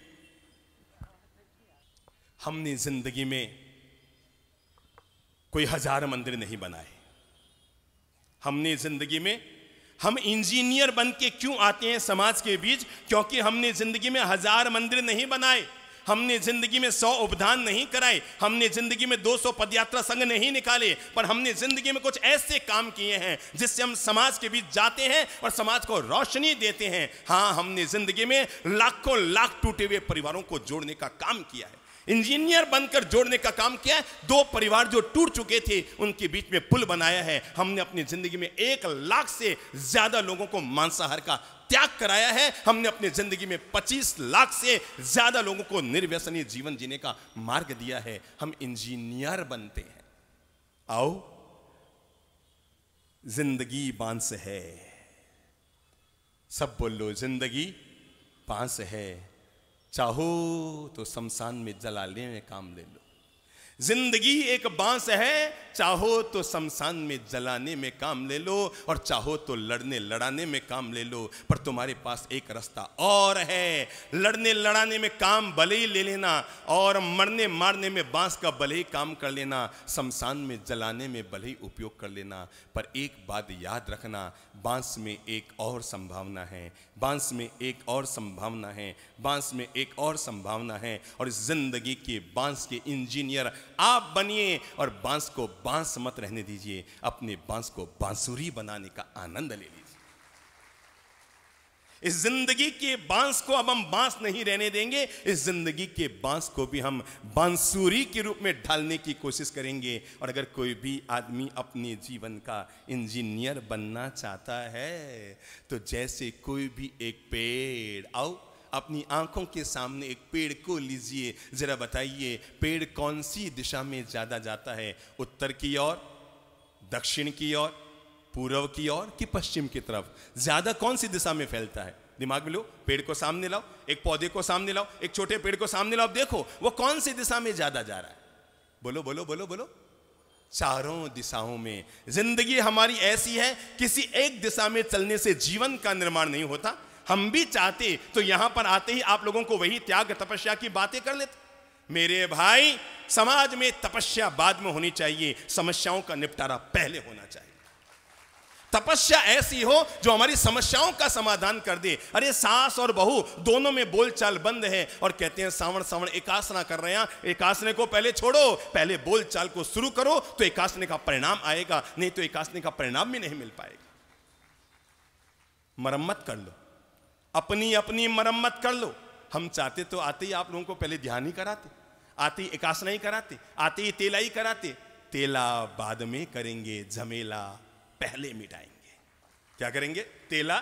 हमने जिंदगी में कोई हजार मंदिर नहीं बनाए हमने जिंदगी में हम इंजीनियर बन के क्यों आते हैं समाज के बीच क्योंकि हमने जिंदगी में हजार मंदिर नहीं बनाए हमने जिंदगी में सौ उपधान नहीं कराए हमने जिंदगी में 200 पदयात्रा संघ नहीं निकाले पर हमने जिंदगी में कुछ ऐसे काम किए हैं जिससे हम समाज के बीच जाते हैं और समाज को रोशनी देते हैं हाँ हमने जिंदगी में लाखों लाख टूटे हुए परिवारों को जोड़ने का काम किया है इंजीनियर बनकर जोड़ने का काम किया है दो परिवार जो टूट चुके थे उनके बीच में पुल बनाया है हमने अपनी जिंदगी में एक लाख से ज्यादा लोगों को मांसाहार का त्याग कराया है हमने अपनी जिंदगी में 25 लाख से ज्यादा लोगों को निर्व्यसनीय जीवन जीने का मार्ग दिया है हम इंजीनियर बनते हैं आओ जिंदगी बांस है सब बोल लो जिंदगी बांस है चाहो तो शमशान में जला में काम ले लो जिंदगी एक बांस है चाहो तो शमशान में जलाने में काम ले लो और चाहो तो लड़ने लड़ाने में काम ले लो पर तुम्हारे पास एक रास्ता और है लड़ने लड़ाने में काम भले ही ले लेना और मरने मारने में बांस का भले ही काम कर लेना शमशान में जलाने में भले ही उपयोग कर लेना पर एक बात याद रखना बांस में एक और संभावना है बांस में एक और संभावना है बांस में एक और संभावना है और जिंदगी के बांस के इंजीनियर आप बनिए और बांस को बांस मत रहने दीजिए अपने बांस को बांसुरी बनाने का आनंद ले लीजिए इस जिंदगी के बांस को अब हम बांस नहीं रहने देंगे इस जिंदगी के बांस को भी हम बांसुरी के रूप में ढालने की कोशिश करेंगे और अगर कोई भी आदमी अपने जीवन का इंजीनियर बनना चाहता है तो जैसे कोई भी एक पेड़ आओ अपनी आंखों के सामने एक पेड़ को लीजिए ज़रा बताइए पेड़ कौन सी दिशा में ज़्यादा जाता है उत्तर की ओर दक्षिण की ओर पूर्व की ओर कि पश्चिम की तरफ ज़्यादा कौन सी दिशा में फैलता है दिमाग में लो पेड़ को सामने लाओ एक पौधे को सामने लाओ एक छोटे पेड़ को सामने लाओ देखो वो कौन सी दिशा में ज़्यादा जा रहा है बोलो बोलो बोलो बोलो चारों दिशाओं में जिंदगी हमारी ऐसी है किसी एक दिशा में चलने से जीवन का निर्माण नहीं होता हम भी चाहते तो यहां पर आते ही आप लोगों को वही त्याग तपस्या की बातें कर लेते मेरे भाई समाज में तपस्या बाद में होनी चाहिए समस्याओं का निपटारा पहले होना चाहिए तपस्या ऐसी हो जो हमारी समस्याओं का समाधान कर दे अरे सास और बहू दोनों में बोलचाल बंद है और कहते हैं सावण सावण एकासना कर रहे हैं एकासने को पहले छोड़ो पहले बोलचाल को शुरू करो तो एकासने का परिणाम आएगा नहीं तो एकासने का परिणाम भी नहीं मिल पाएगा मरम्मत कर लो अपनी अपनी मरम्मत कर लो हम चाहते तो आते ही आप लोगों को पहले ध्यान ही कराते आते ही एकासना ही कराते आते ही तेला ही कराते तेला बाद में करेंगे झमेला पहले मिटाएंगे क्या करेंगे तेला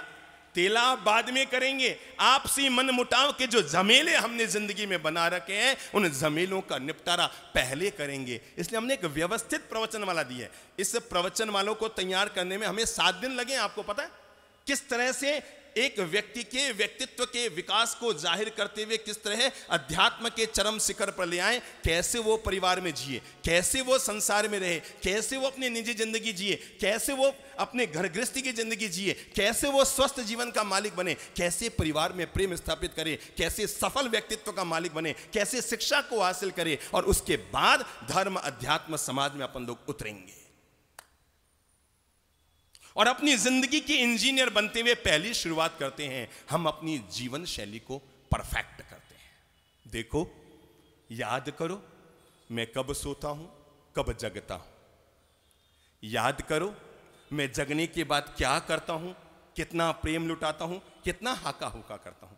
तेला बाद में करेंगे आपसी मन मुटाव के जो झमेले हमने जिंदगी में बना रखे हैं उन झमेलों का निपटारा पहले करेंगे इसलिए हमने एक व्यवस्थित प्रवचन वाला दिया है इस प्रवचन वालों को तैयार करने में हमें सात दिन लगे आपको पता है किस तरह से एक व्यक्ति के व्यक्तित्व के विकास को जाहिर करते हुए किस तरह अध्यात्म के चरम शिखर पर ले आए कैसे वो परिवार में जिए कैसे वो संसार में रहे कैसे वो अपनी निजी जिंदगी जिए कैसे वो अपने घर गृहस्थी की जिंदगी जिए कैसे वो स्वस्थ जीवन का मालिक बने कैसे परिवार में प्रेम स्थापित करे कैसे सफल व्यक्तित्व का मालिक बने कैसे शिक्षा को हासिल करे और उसके बाद धर्म अध्यात्म समाज में अपन लोग उतरेंगे और अपनी जिंदगी के इंजीनियर बनते हुए पहली शुरुआत करते हैं हम अपनी जीवन शैली को परफेक्ट करते हैं देखो याद करो मैं कब सोता हूं कब जगता हूं याद करो मैं जगने के बाद क्या करता हूं कितना प्रेम लुटाता हूं कितना हाका हुका करता हूं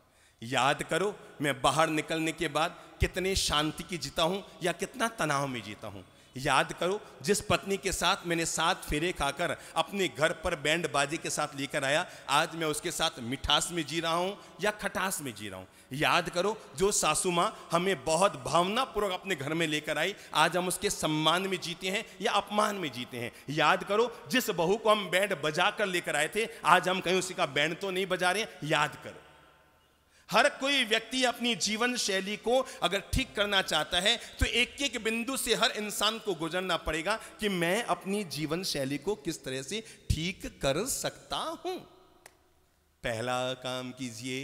याद करो मैं बाहर निकलने के बाद कितने शांति की जीता हूं या कितना तनाव में जीता हूं याद करो जिस पत्नी के साथ मैंने सात फेरे खाकर अपने घर पर बैंड बाजी के साथ लेकर आया आज मैं उसके साथ मिठास में जी रहा हूँ या खटास में जी रहा हूँ याद करो जो सासू माँ हमें बहुत भावनापूर्वक अपने घर में लेकर आई आज हम उसके सम्मान में जीते हैं या अपमान में जीते हैं याद करो जिस बहू को हम बैंड बजा कर लेकर आए थे आज हम कहीं उसी का बैंड तो नहीं बजा रहे याद करो हर कोई व्यक्ति अपनी जीवन शैली को अगर ठीक करना चाहता है तो एक एक बिंदु से हर इंसान को गुजरना पड़ेगा कि मैं अपनी जीवन शैली को किस तरह से ठीक कर सकता हूं पहला काम कीजिए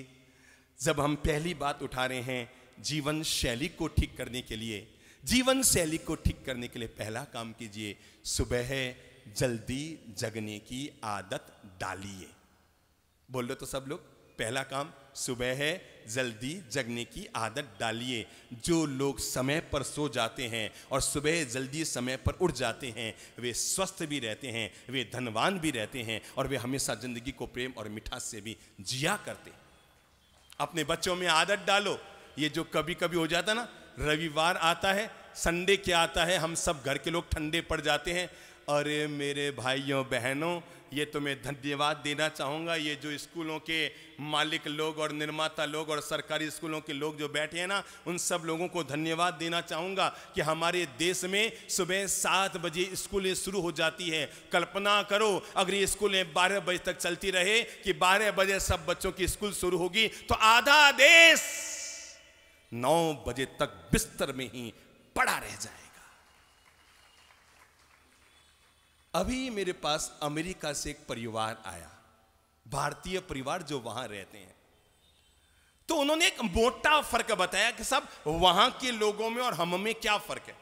जब हम पहली बात उठा रहे हैं जीवन शैली को ठीक करने के लिए जीवन शैली को ठीक करने के लिए पहला काम कीजिए सुबह जल्दी जगने की आदत डालिए बोल रहे तो सब लोग पहला काम सुबह है जल्दी जगने की आदत डालिए जो लोग समय पर सो जाते हैं और सुबह जल्दी समय पर उठ जाते हैं वे स्वस्थ भी रहते हैं वे धनवान भी रहते हैं और वे हमेशा ज़िंदगी को प्रेम और मिठास से भी जिया करते हैं अपने बच्चों में आदत डालो ये जो कभी कभी हो जाता ना रविवार आता है संडे क्या आता है हम सब घर के लोग ठंडे पड़ जाते हैं अरे मेरे भाइयों बहनों ये तो मैं धन्यवाद देना चाहूँगा ये जो स्कूलों के मालिक लोग और निर्माता लोग और सरकारी स्कूलों के लोग जो बैठे हैं ना उन सब लोगों को धन्यवाद देना चाहूँगा कि हमारे देश में सुबह सात बजे स्कूलें शुरू हो जाती हैं कल्पना करो अगर ये स्कूलें बारह बजे तक चलती रहे कि बारह बजे सब बच्चों की स्कूल शुरू होगी तो आधा देश नौ बजे तक बिस्तर में ही पड़ा रह जाए अभी मेरे पास अमेरिका से एक परिवार आया भारतीय परिवार जो वहां रहते हैं तो उन्होंने एक मोटा फर्क बताया कि सब वहां के लोगों में और हम में क्या फर्क है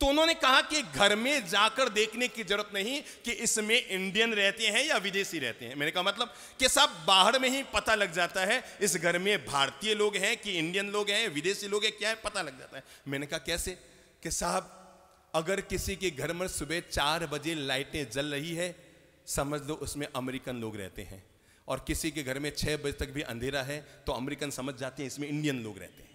तो उन्होंने कहा कि घर में जाकर देखने की जरूरत नहीं कि इसमें इंडियन रहते हैं या विदेशी रहते हैं मैंने कहा मतलब कि साहब बाहर में ही पता लग जाता है इस घर में भारतीय लोग हैं कि इंडियन लोग हैं विदेशी लोग हैं क्या है पता लग जाता है मैंने कहा कैसे कि साहब अगर किसी के घर में सुबह चार बजे लाइटें जल रही है समझ लो उसमें अमेरिकन लोग रहते हैं और किसी के घर में छः बजे तक भी अंधेरा है तो अमेरिकन समझ जाते हैं इसमें इंडियन लोग रहते हैं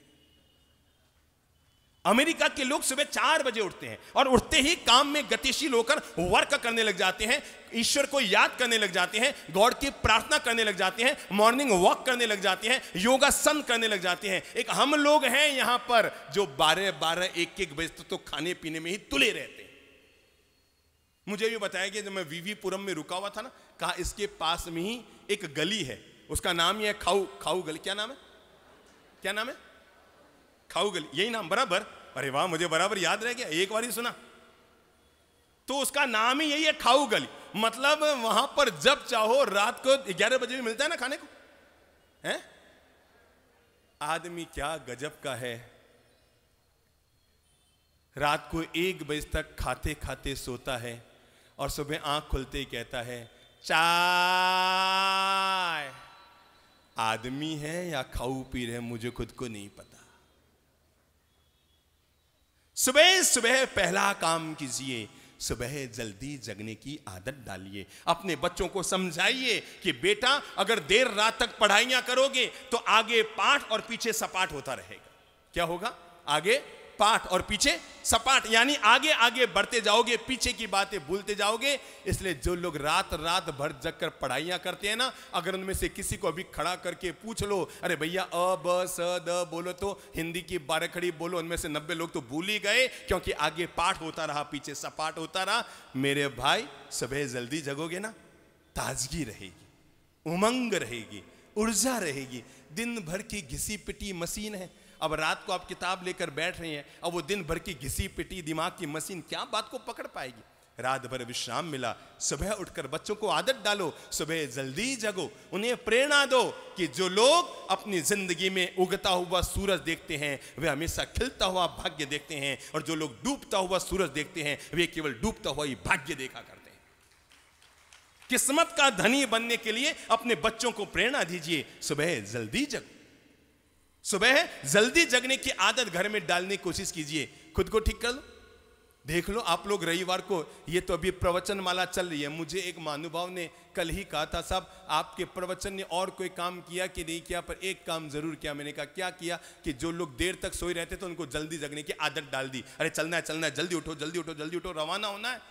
अमेरिका के लोग सुबह चार बजे उठते हैं और उठते ही काम में गतिशील होकर वर्क करने लग जाते हैं ईश्वर को याद करने लग जाते हैं गॉड की प्रार्थना करने लग जाते हैं मॉर्निंग वॉक करने लग जाते हैं सन करने लग जाते हैं एक हम लोग हैं यहां पर जो बारह बारह एक एक बजे तो खाने पीने में ही तुले रहते हैं मुझे भी बताया गया जब मैं वीवीपुरम में रुका हुआ था ना कहा इसके पास में ही एक गली है उसका नाम यह खाऊ खाऊ गली क्या नाम है क्या नाम है खाऊ गली यही नाम बराबर अरे वाह मुझे बराबर याद रह गया एक बार ही सुना तो उसका नाम ही यही है खाऊ गली मतलब वहां पर जब चाहो रात को ग्यारह बजे भी मिलता है ना खाने को है आदमी क्या गजब का है रात को एक बजे तक खाते खाते सोता है और सुबह आंख खुलते ही कहता है चाय आदमी है या खाऊ पी रहे मुझे खुद को नहीं पता सुबह सुबह पहला काम कीजिए सुबह जल्दी जगने की आदत डालिए अपने बच्चों को समझाइए कि बेटा अगर देर रात तक पढ़ाइयां करोगे तो आगे पाठ और पीछे सपाट होता रहेगा क्या होगा आगे पाठ और पीछे सपाट यानी आगे आगे बढ़ते जाओगे पीछे की बातें भूलते जाओगे इसलिए जो लोग रात रात भर जग कर पढ़ाइयां करते हैं ना अगर उनमें से किसी को अभी खड़ा करके पूछ लो अरे भैया अ ब स द बोलो तो हिंदी की बारह खड़ी बोलो उनमें से नब्बे लोग तो भूल ही गए क्योंकि आगे पाठ होता रहा पीछे सपाट होता रहा मेरे भाई सुबह जल्दी जगोगे ना ताजगी रहेगी उमंग रहेगी ऊर्जा रहेगी दिन भर की घिसी पिटी मशीन है अब रात को आप किताब लेकर बैठ रहे हैं अब वो दिन भर की घिसी पिटी दिमाग की मशीन क्या बात को पकड़ पाएगी रात भर विश्राम मिला सुबह उठकर बच्चों को आदत डालो सुबह जल्दी जगो उन्हें प्रेरणा दो कि जो लोग अपनी जिंदगी में उगता हुआ सूरज देखते हैं वे हमेशा खिलता हुआ भाग्य देखते हैं और जो लोग डूबता हुआ सूरज देखते हैं वे केवल डूबता हुआ ही भाग्य देखा करते हैं किस्मत का धनी बनने के लिए अपने बच्चों को प्रेरणा दीजिए सुबह जल्दी जगो सुबह जल्दी जगने की आदत घर में डालने की कोशिश कीजिए खुद को ठीक कर लो देख लो आप लोग रविवार को ये तो अभी प्रवचन माला चल रही है मुझे एक महानुभाव ने कल ही कहा था साहब आपके प्रवचन ने और कोई काम किया कि नहीं किया पर एक काम जरूर किया मैंने कहा क्या किया कि जो लोग देर तक सोए रहते थे उनको जल्दी जगने की आदत डाल दी अरे चलना है चलना है जल्दी उठो जल्दी उठो जल्दी उठो रवाना होना है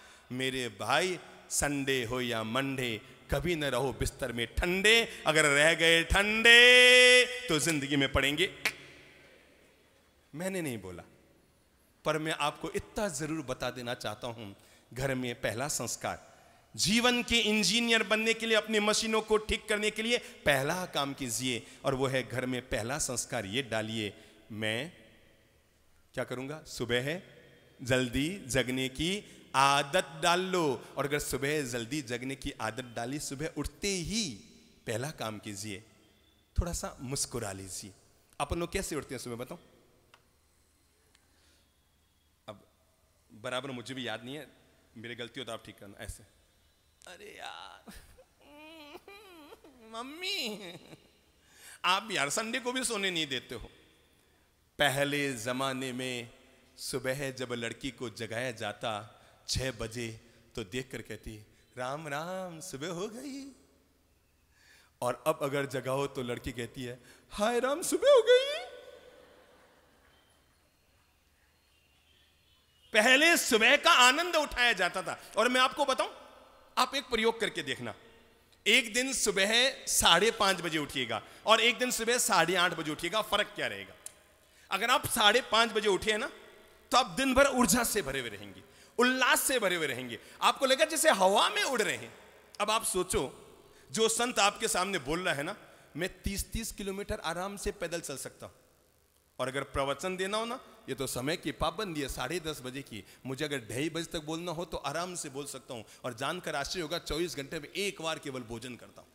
मेरे भाई संडे हो या मंडे कभी न रहो बिस्तर में ठंडे अगर रह गए ठंडे तो जिंदगी में पड़ेंगे मैंने नहीं बोला पर मैं आपको इतना जरूर बता देना चाहता हूं घर में पहला संस्कार जीवन के इंजीनियर बनने के लिए अपनी मशीनों को ठीक करने के लिए पहला काम कीजिए और वो है घर में पहला संस्कार ये डालिए मैं क्या करूंगा सुबह है जल्दी जगने की आदत डाल लो और अगर सुबह जल्दी जगने की आदत डाली सुबह उठते ही पहला काम कीजिए थोड़ा सा मुस्कुरा लीजिए अपन लोग कैसे उठते हैं सुबह बताओ अब बराबर मुझे भी याद नहीं है मेरी गलती हो तो आप ठीक करना ऐसे अरे यार मम्मी आप यार संडे को भी सोने नहीं देते हो पहले जमाने में सुबह जब लड़की को जगाया जाता छः बजे तो देख कर कहती राम राम सुबह हो गई और अब अगर जगा हो तो लड़की कहती है हाय राम सुबह हो गई पहले सुबह का आनंद उठाया जाता था और मैं आपको बताऊं आप एक प्रयोग करके देखना एक दिन सुबह साढ़े पांच बजे उठिएगा और एक दिन सुबह साढ़े आठ बजे उठिएगा फर्क क्या रहेगा अगर आप साढ़े पांच बजे उठिए ना तो आप दिन भर ऊर्जा से भरे हुए रहेंगे उल्लास से भरे हुए रहेंगे आपको लगेगा जैसे हवा में उड़ रहे हैं अब आप सोचो जो संत आपके सामने बोल रहा है ना मैं तीस तीस किलोमीटर आराम से पैदल चल सकता हूं और अगर प्रवचन देना हो ना ये तो समय की पाबंदी है साढ़े दस बजे की मुझे अगर ढाई बजे तक बोलना हो तो आराम से बोल सकता हूं और जानकर आश्चर्य होगा चौबीस घंटे में एक बार केवल भोजन करता हूं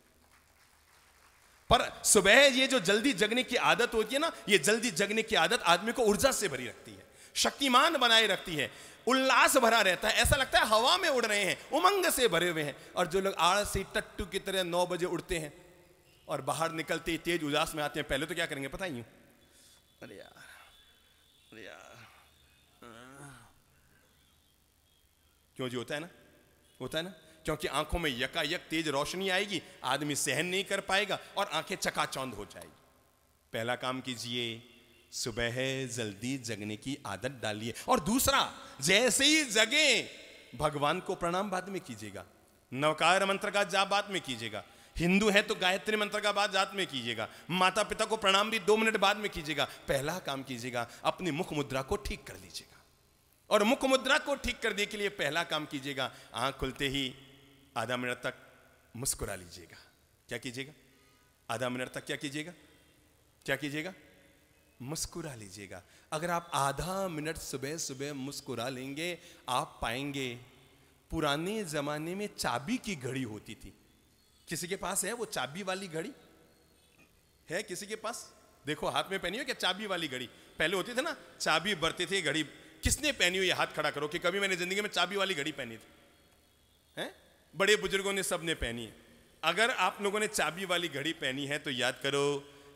पर सुबह ये जो जल्दी जगने की आदत होती है ना ये जल्दी जगने की आदत आदमी को ऊर्जा से भरी रखती है शक्तिमान बनाए रखती है उल्लास भरा रहता है ऐसा लगता है हवा में उड़ रहे हैं उमंग से भरे हुए हैं और जो लोग आड़सी टट्टू की तरह नौ बजे उड़ते हैं और बाहर निकलते ही तेज उदास में आते हैं पहले तो क्या करेंगे पता ही अरे यार अरे यार क्यों जी होता है ना होता है ना क्योंकि आंखों में यकायक तेज रोशनी आएगी आदमी सहन नहीं कर पाएगा और आंखें चकाचौंध हो जाएगी पहला काम कीजिए सुबह जल्दी जगने की आदत डालिए और दूसरा जैसे ही जगे भगवान को प्रणाम बाद में कीजिएगा नवकार मंत्र का जाप बाद में कीजिएगा हिंदू है तो गायत्री मंत्र का बाद जात में कीजिएगा माता पिता को प्रणाम भी दो मिनट बाद में कीजिएगा पहला काम कीजिएगा अपनी मुख मुद्रा को ठीक कर लीजिएगा और मुख मुद्रा को ठीक करने के लिए पहला काम कीजिएगा आंख खुलते ही आधा मिनट तक मुस्कुरा लीजिएगा क्या कीजिएगा आधा मिनट तक क्या कीजिएगा क्या कीजिएगा मुस्कुरा लीजिएगा अगर आप आधा मिनट सुबह सुबह मुस्कुरा लेंगे आप पाएंगे पुराने ज़माने में चाबी की घड़ी होती थी किसी के पास है वो चाबी वाली घड़ी है किसी के पास देखो हाथ में पहनी हो क्या चाबी वाली घड़ी पहले होती थी ना चाबी बरती थी घड़ी किसने पहनी हो ये हाथ खड़ा करो कि कभी मैंने ज़िंदगी में चाबी वाली घड़ी पहनी थी है बड़े बुजुर्गों ने सबने पहनी है अगर आप लोगों ने चाबी वाली घड़ी पहनी है तो याद करो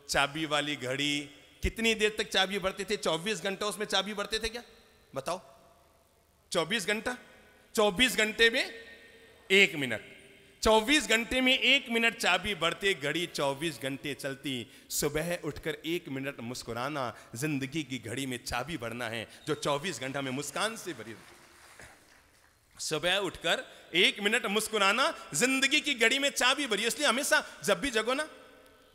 चाबी वाली घड़ी कितनी देर तक चाबी बढ़ते थे 24 घंटा उसमें चाबी बढ़ते थे क्या बताओ 24 घंटा 24 घंटे में एक मिनट 24 घंटे में एक मिनट चाबी बढ़ते घड़ी 24 घंटे चलती सुबह उठकर एक मिनट मुस्कुराना जिंदगी की घड़ी में चाबी बढ़ना है जो 24 घंटा में मुस्कान से भरी सुबह उठकर एक मिनट मुस्कुराना जिंदगी की घड़ी में चाबी भरी इसलिए हमेशा जब भी जगो ना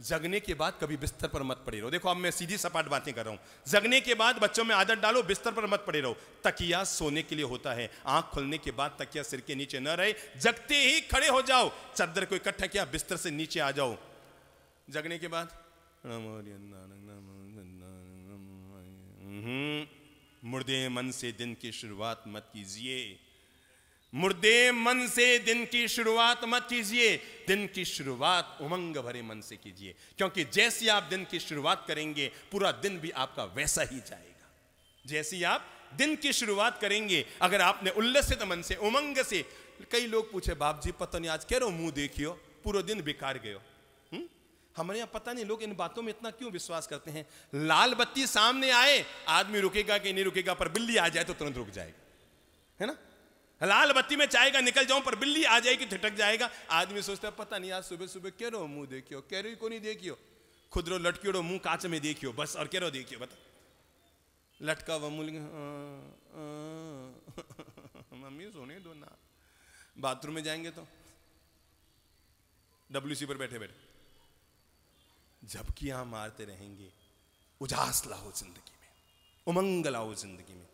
जगने के बाद कभी बिस्तर पर मत पड़े रहो देखो अब मैं सीधी सपाट बातें कर रहा हूं जगने के बाद बच्चों में आदत डालो बिस्तर पर मत पड़े रहो तकिया सोने के लिए होता है आंख खुलने के बाद तकिया सिर के नीचे न रहे जगते ही खड़े हो जाओ चादर को इकट्ठा किया बिस्तर से नीचे आ जाओ जगने के बाद हम्म। मुर्दे मन से दिन की शुरुआत मत कीजिए मुर्दे मन से दिन की शुरुआत मत कीजिए दिन की शुरुआत उमंग भरे मन से कीजिए क्योंकि जैसी आप दिन की शुरुआत करेंगे पूरा दिन भी आपका वैसा ही जाएगा जैसी आप दिन की शुरुआत करेंगे अगर आपने उल्लसित मन से उमंग से कई लोग पूछे बाप जी पता नहीं आज कह रहे हो मुंह देखियो पूरा दिन बेकार गयो हमारे यहां पता नहीं लोग इन बातों में इतना क्यों विश्वास करते हैं लाल बत्ती सामने आए आदमी रुकेगा कि नहीं रुकेगा पर बिल्ली आ जाए तो तुरंत रुक जाएगा है ना लाल बत्ती में चाहेगा निकल जाऊं पर बिल्ली आ जाएगी ठिटक जाएगा आदमी सोचता है पता नहीं आज सुबह सुबह कह रो मुंह देखियो कह रो को नहीं देखियो खुद रो लटकियो मुंह कांच में देखियो बस और कह रो देखियो बता लटका हुआ मुल मम्मी सोने दो ना बाथरूम में जाएंगे तो डब्ल्यू पर बैठे बैठे जबकि यहां मारते रहेंगे उजास लाओ जिंदगी में उमंग लाओ जिंदगी में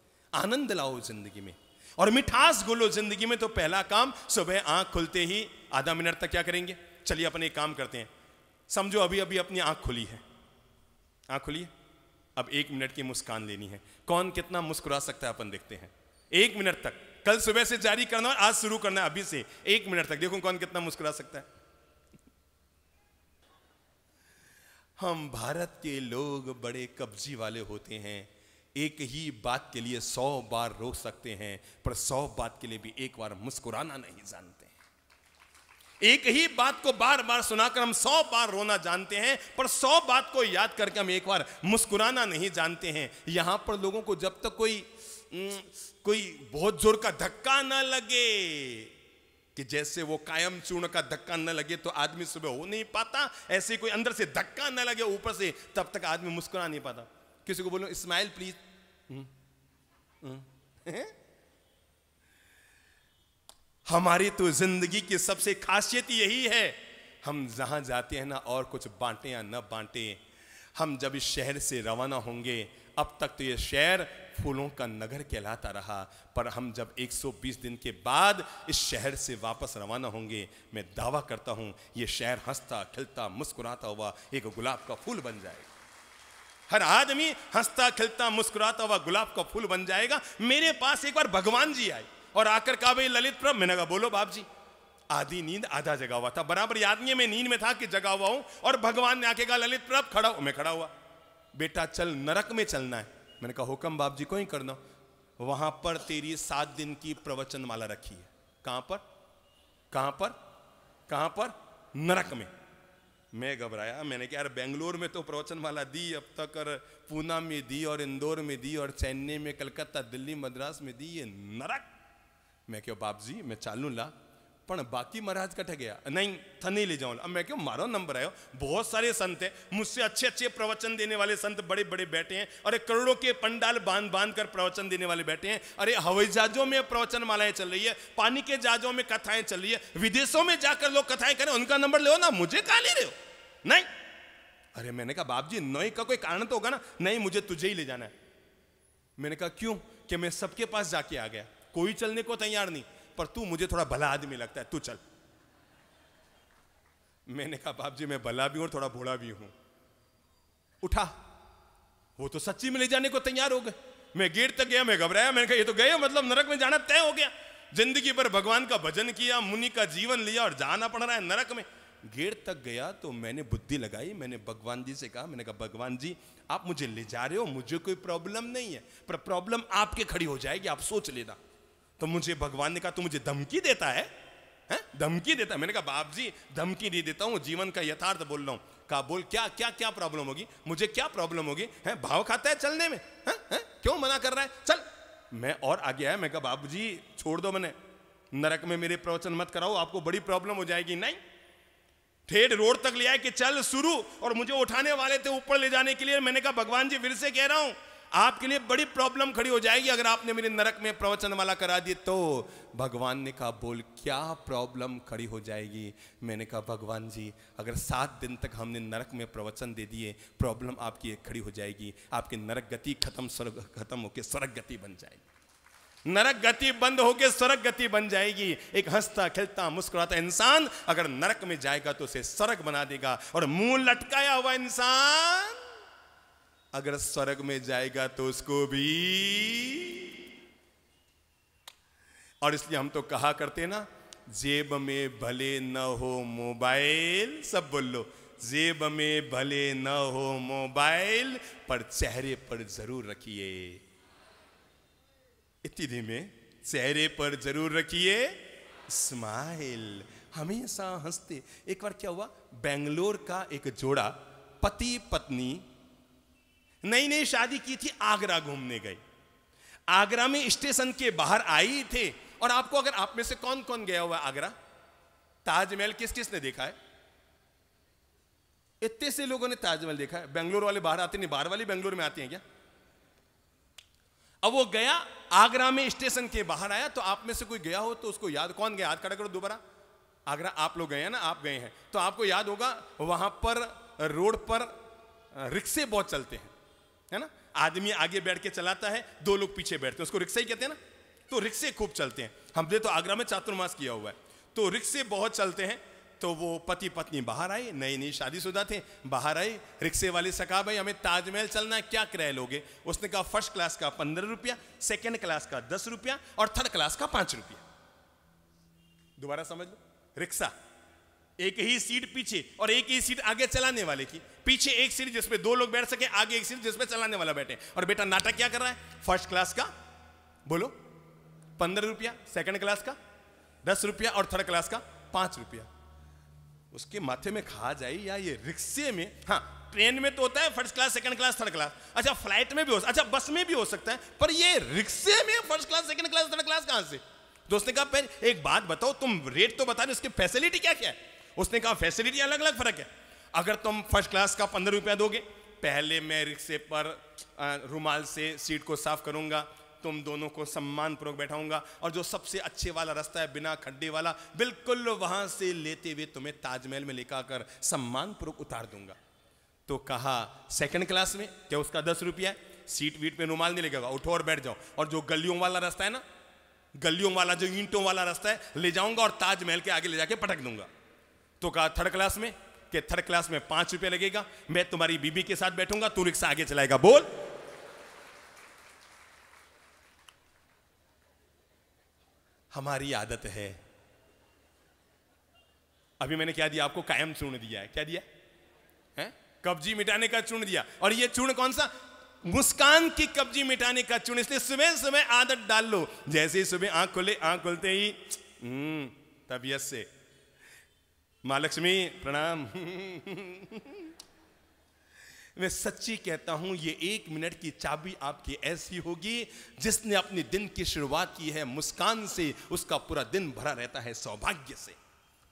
आनंद लाओ जिंदगी में और मिठास घोलो जिंदगी में तो पहला काम सुबह आंख खुलते ही आधा मिनट तक क्या करेंगे चलिए अपने एक काम करते हैं समझो अभी अभी अपनी आंख खुली है आंख खुली है अब एक मिनट की मुस्कान लेनी है कौन कितना मुस्कुरा सकता है अपन देखते हैं एक मिनट तक कल सुबह से जारी करना और आज शुरू करना है अभी से एक मिनट तक देखो कौन कितना मुस्कुरा सकता है हम भारत के लोग बड़े कब्जी वाले होते हैं एक ही बात के लिए सौ बार रो सकते हैं पर सौ बात के लिए भी एक बार मुस्कुराना नहीं जानते एक ही बात को बार बार सुनाकर हम सौ बार रोना जानते हैं पर सौ बात को याद करके हम एक बार मुस्कुराना नहीं जानते हैं यहां पर लोगों को जब तक कोई कोई बहुत जोर का धक्का ना लगे कि जैसे वो कायम चूर्ण का धक्का न लगे तो आदमी सुबह हो नहीं पाता ऐसे कोई अंदर से धक्का न लगे ऊपर से तब तक आदमी मुस्कुरा नहीं पाता किसी को बोलो स्माइल प्लीज हमारी तो जिंदगी की सबसे खासियत यही है हम जहां जाते हैं ना और कुछ बांटे या न बांटे हम जब इस शहर से रवाना होंगे अब तक तो ये शहर फूलों का नगर कहलाता रहा पर हम जब 120 दिन के बाद इस शहर से वापस रवाना होंगे मैं दावा करता हूं ये शहर हंसता खिलता मुस्कुराता हुआ एक गुलाब का फूल बन जाएगा हर आदमी हंसता खिलता मुस्कुराता हुआ गुलाब का फूल बन जाएगा मेरे पास एक बार भगवान जी आए और आकर कहा भाई ललित प्रभ मैंने कहा बोलो बाप जी आधी नींद आधा जगा हुआ था बराबर याद नहीं है मैं नींद में था कि जगा हुआ हूं और भगवान ने आके कहा ललित प्रभ खड़ा हो मैं खड़ा हुआ बेटा चल नरक में चलना है मैंने कहा हुक्म बाप जी को ही करना वहां पर तेरी सात दिन की प्रवचन माला रखी है कहां पर कहां पर कहां पर नरक में मैं घबराया मैंने कहा यार बेंगलोर में तो प्रवचन वाला दी अब तक और पूना में दी और इंदौर में दी और चेन्नई में कलकत्ता दिल्ली मद्रास में दी ये नरक मैं क्यों बाप जी मैं चालू ला पर बाकी महाराज કઠે गया नहीं नहीं ले जाऊँ अब मैं क्यों मारो नंबर आयो बहुत सारे संत हैं मुझसे अच्छे अच्छे प्रवचन देने वाले संत बड़े बड़े बैठे हैं अरे करोड़ों के पंडाल बांध बांध कर प्रवचन देने वाले बैठे हैं अरे हवाई जहाजों में प्रवचन मालाएं चल रही है पानी के जहाजों में कथाएं चल रही है विदेशों में जाकर लोग कथाएं करें उनका नंबर ले ना मुझे कहा ले रहे हो नहीं अरे मैंने कहा बाप जी नई का कोई कारण तो होगा ना नहीं मुझे तुझे ही ले जाना है मैंने कहा क्यों कि मैं सबके पास जाके आ गया कोई चलने को तैयार नहीं पर तू मुझे थोड़ा भला आदमी लगता है तू चल मैंने कहा बाप जी मैं भला भी हूं थोड़ा भोला भी हूं उठा वो तो सच्ची में ले जाने को तैयार हो गए मैं गेट तक गया मैं घबराया मैंने कहा ये तो गए मतलब नरक में जाना तय हो गया जिंदगी भर भगवान का भजन किया मुनि का जीवन लिया और जाना पड़ रहा है नरक में गेट तक गया तो मैंने बुद्धि लगाई मैंने भगवान जी से कहा मैंने कहा भगवान जी आप मुझे ले जा रहे हो मुझे कोई प्रॉब्लम नहीं है पर प्रॉब्लम आपके खड़ी हो जाएगी आप सोच लेना तो मुझे भगवान ने कहा तू मुझे धमकी देता है धमकी देता है मैंने कहा बाप जी धमकी नहीं देता हूँ जीवन का यथार्थ बोल रहा हूँ कहा बोल क्या क्या क्या प्रॉब्लम होगी मुझे क्या प्रॉब्लम होगी है भाव खाता है चलने में है? है? क्यों मना कर रहा है चल मैं और आगे आया मैं कहा बाबू जी छोड़ दो मैंने नरक में मेरे प्रवचन मत कराओ आपको बड़ी प्रॉब्लम हो जाएगी नहीं ठेठ रोड तक ले आए कि चल शुरू और मुझे उठाने वाले थे ऊपर ले जाने के लिए मैंने कहा भगवान जी फिर से कह रहा हूं आपके लिए बड़ी प्रॉब्लम खड़ी हो जाएगी अगर आपने मेरे नरक में प्रवचन वाला करा दी तो भगवान ने कहा बोल क्या प्रॉब्लम खड़ी हो जाएगी मैंने कहा भगवान जी अगर सात दिन तक हमने नरक में प्रवचन दे दिए प्रॉब्लम आपकी खड़ी हो जाएगी आपकी नरक गति खत्म स्वर्ग खत्म होकर स्वर्ग गति बन जाएगी नरक गति बंद होकर स्वर्ग गति बन जाएगी एक हंसता खिलता मुस्कुराता इंसान अगर नरक में जाएगा तो उसे सरक बना देगा और मुंह लटकाया हुआ इंसान अगर स्वर्ग में जाएगा तो उसको भी और इसलिए हम तो कहा करते ना जेब में भले न हो मोबाइल सब बोल लो जेब में भले न हो मोबाइल पर चेहरे पर जरूर रखिए इतनी धीमे चेहरे पर जरूर रखिए स्माइल हमेशा हंसते एक बार क्या हुआ बेंगलोर का एक जोड़ा पति पत्नी नई नई शादी की थी आगरा घूमने गए आगरा में स्टेशन के बाहर आई थे और आपको अगर आप में से कौन कौन गया हुआ आगरा ताजमहल किस किस ने देखा है इतने से लोगों ने ताजमहल देखा है बेंगलोर वाले बाहर आते नहीं बाहर वाले बेंगलोर में आते हैं क्या अब वो गया आगरा में स्टेशन के बाहर आया तो आप में से कोई गया हो तो उसको याद कौन गया हाथ खड़ा करो दोबारा आगरा आप लोग गए हैं ना आप गए हैं तो आपको याद होगा वहां पर रोड पर रिक्शे बहुत चलते हैं है ना आदमी आगे बैठ के चलाता है दो लोग पीछे बैठते हैं उसको रिक्शा ही कहते हैं ना तो रिक्शे खूब चलते हैं हमने तो आगरा में चातुर्मास किया हुआ है तो रिक्शे बहुत चलते हैं तो वो पति पत्नी बाहर आए नई नई शादीशुदा थे बाहर आए रिक्शे वाले कहा भाई हमें ताजमहल चलना है क्या किराया लोगे उसने कहा फर्स्ट क्लास का पंद्रह रुपया सेकेंड क्लास का दस रुपया और थर्ड क्लास का पांच रुपया दोबारा समझ लो रिक्शा एक ही सीट पीछे और एक ही सीट आगे चलाने वाले की पीछे एक सीट जिसमें दो लोग बैठ सके आगे एक सीट जिसमें चलाने वाला बैठे और बेटा नाटक क्या कर रहा है फर्स्ट क्लास का बोलो पंद्रह रुपया सेकंड क्लास का दस रुपया और थर्ड क्लास का पांच रुपया उसके माथे में खा जाए या ये रिक्शे में हाँ ट्रेन में तो होता है first class second class third class अच्छा फ्लाइट में भी हो अच्छा बस में भी हो सकता है पर ये रिक्शे में first class second class third class कहां से दोस्त ने कहा एक बात बताओ तुम रेट तो बता दो उसकी फैसिलिटी क्या क्या है उसने कहा फैसिलिटी अलग अलग फर्क है अगर तुम फर्स्ट क्लास का पंद्रह रुपया दोगे पहले मैं रिक्शे पर रुमाल से सीट को साफ करूंगा तुम दोनों को सम्मानपूर्वक बैठाऊंगा और जो सबसे अच्छे वाला रास्ता है बिना खड्डे वाला बिल्कुल वहां से लेते हुए तुम्हें ताजमहल में लेकर कर सम्मानपूर्वक उतार दूंगा तो कहा सेकंड क्लास में क्या उसका दस रुपया है सीट वीट पे रुमाल नहीं लगेगा उठो और बैठ जाओ और जो गलियों वाला रास्ता है ना गलियों वाला जो ईंटों वाला रास्ता है ले जाऊंगा और ताजमहल के आगे ले जाके पटक दूंगा तो कहा थर्ड क्लास में कि थर्ड क्लास में पांच रुपया लगेगा मैं तुम्हारी बीबी के साथ बैठूंगा तू रिक्शा आगे चलाएगा बोल हमारी आदत है अभी मैंने क्या दिया आपको कायम चूर्ण दिया है क्या दिया है कब्जी मिटाने का चूर्ण दिया और ये चूर्ण कौन सा मुस्कान की कब्जी मिटाने का चूर्ण इसलिए सुबह सुबह आदत डाल लो जैसे ही सुबह आंख खोले आंख खोलते ही हम्म, तबियत से माँ लक्ष्मी प्रणाम मैं सच्ची कहता हूं ये एक मिनट की चाबी आपकी ऐसी होगी जिसने अपने दिन की शुरुआत की है मुस्कान से उसका पूरा दिन भरा रहता है सौभाग्य से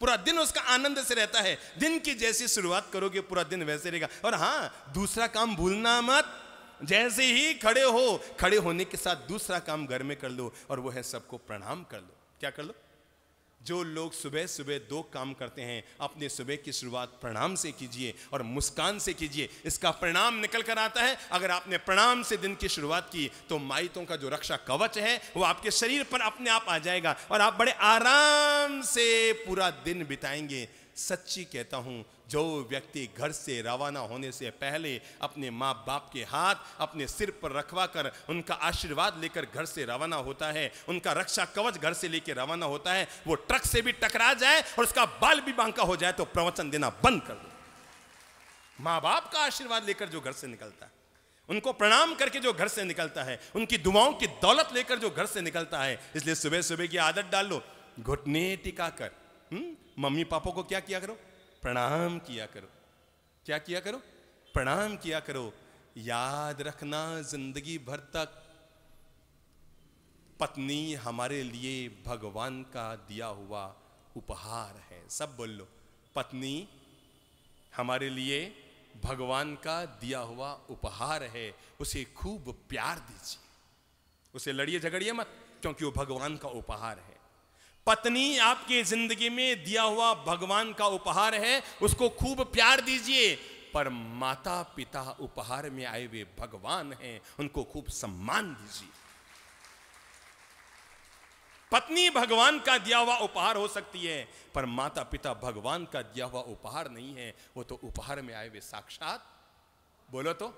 पूरा दिन उसका आनंद से रहता है दिन की जैसी शुरुआत करोगे पूरा दिन वैसे रहेगा और हाँ दूसरा काम भूलना मत जैसे ही खड़े हो खड़े होने के साथ दूसरा काम घर में कर लो और वो है सबको प्रणाम कर लो क्या कर लो जो लोग सुबह सुबह दो काम करते हैं अपने सुबह की शुरुआत प्रणाम से कीजिए और मुस्कान से कीजिए इसका परिणाम निकल कर आता है अगर आपने प्रणाम से दिन की शुरुआत की तो माइतों का जो रक्षा कवच है वो आपके शरीर पर अपने आप आ जाएगा और आप बड़े आराम से पूरा दिन बिताएंगे सच्ची कहता हूं जो व्यक्ति घर से रवाना होने से पहले अपने माँ बाप के हाथ अपने सिर पर रखवा कर उनका आशीर्वाद लेकर घर से रवाना होता है उनका रक्षा कवच घर से लेकर रवाना होता है वो ट्रक से भी टकरा जाए और उसका बाल भी बांका हो जाए तो प्रवचन देना बंद कर दो माँ बाप का आशीर्वाद लेकर जो घर से निकलता है उनको प्रणाम करके जो घर से निकलता है उनकी दुआओं की दौलत लेकर जो घर से निकलता है इसलिए सुबह सुबह की आदत डाल लो घुटने टिका कर हम्म, मम्मी पापा को क्या किया करो प्रणाम किया करो क्या किया करो प्रणाम किया करो याद रखना जिंदगी भर तक पत्नी हमारे लिए भगवान का दिया हुआ उपहार है सब बोल लो पत्नी हमारे लिए भगवान का दिया हुआ उपहार है उसे खूब प्यार दीजिए उसे लड़िए झगड़िए मत क्योंकि वो भगवान का उपहार है पत्नी आपकी जिंदगी में दिया हुआ भगवान का उपहार है उसको खूब प्यार दीजिए पर माता पिता उपहार में आए हुए भगवान हैं उनको खूब सम्मान दीजिए पत्नी भगवान का दिया हुआ उपहार हो सकती है पर माता पिता भगवान का दिया हुआ उपहार नहीं है वो तो उपहार में आए हुए साक्षात बोलो तो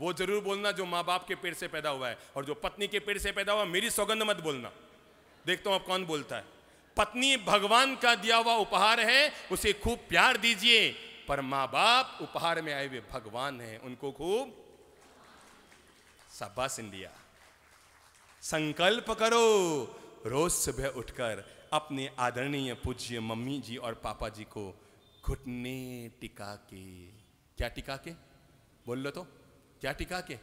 वो जरूर बोलना जो माँ बाप के पेड़ से पैदा हुआ है और जो पत्नी के पेड़ से पैदा हुआ मेरी सौगंध मत बोलना देखता हूं आप कौन बोलता है पत्नी भगवान का दिया हुआ उपहार है उसे खूब प्यार दीजिए पर मां बाप उपहार में आए हुए भगवान हैं उनको खूब शाबाश इंडिया संकल्प करो रोज सुबह उठकर अपने आदरणीय पूज्य मम्मी जी और पापा जी को घुटने टिका के क्या टिका के बोल लो तो क्या टिका के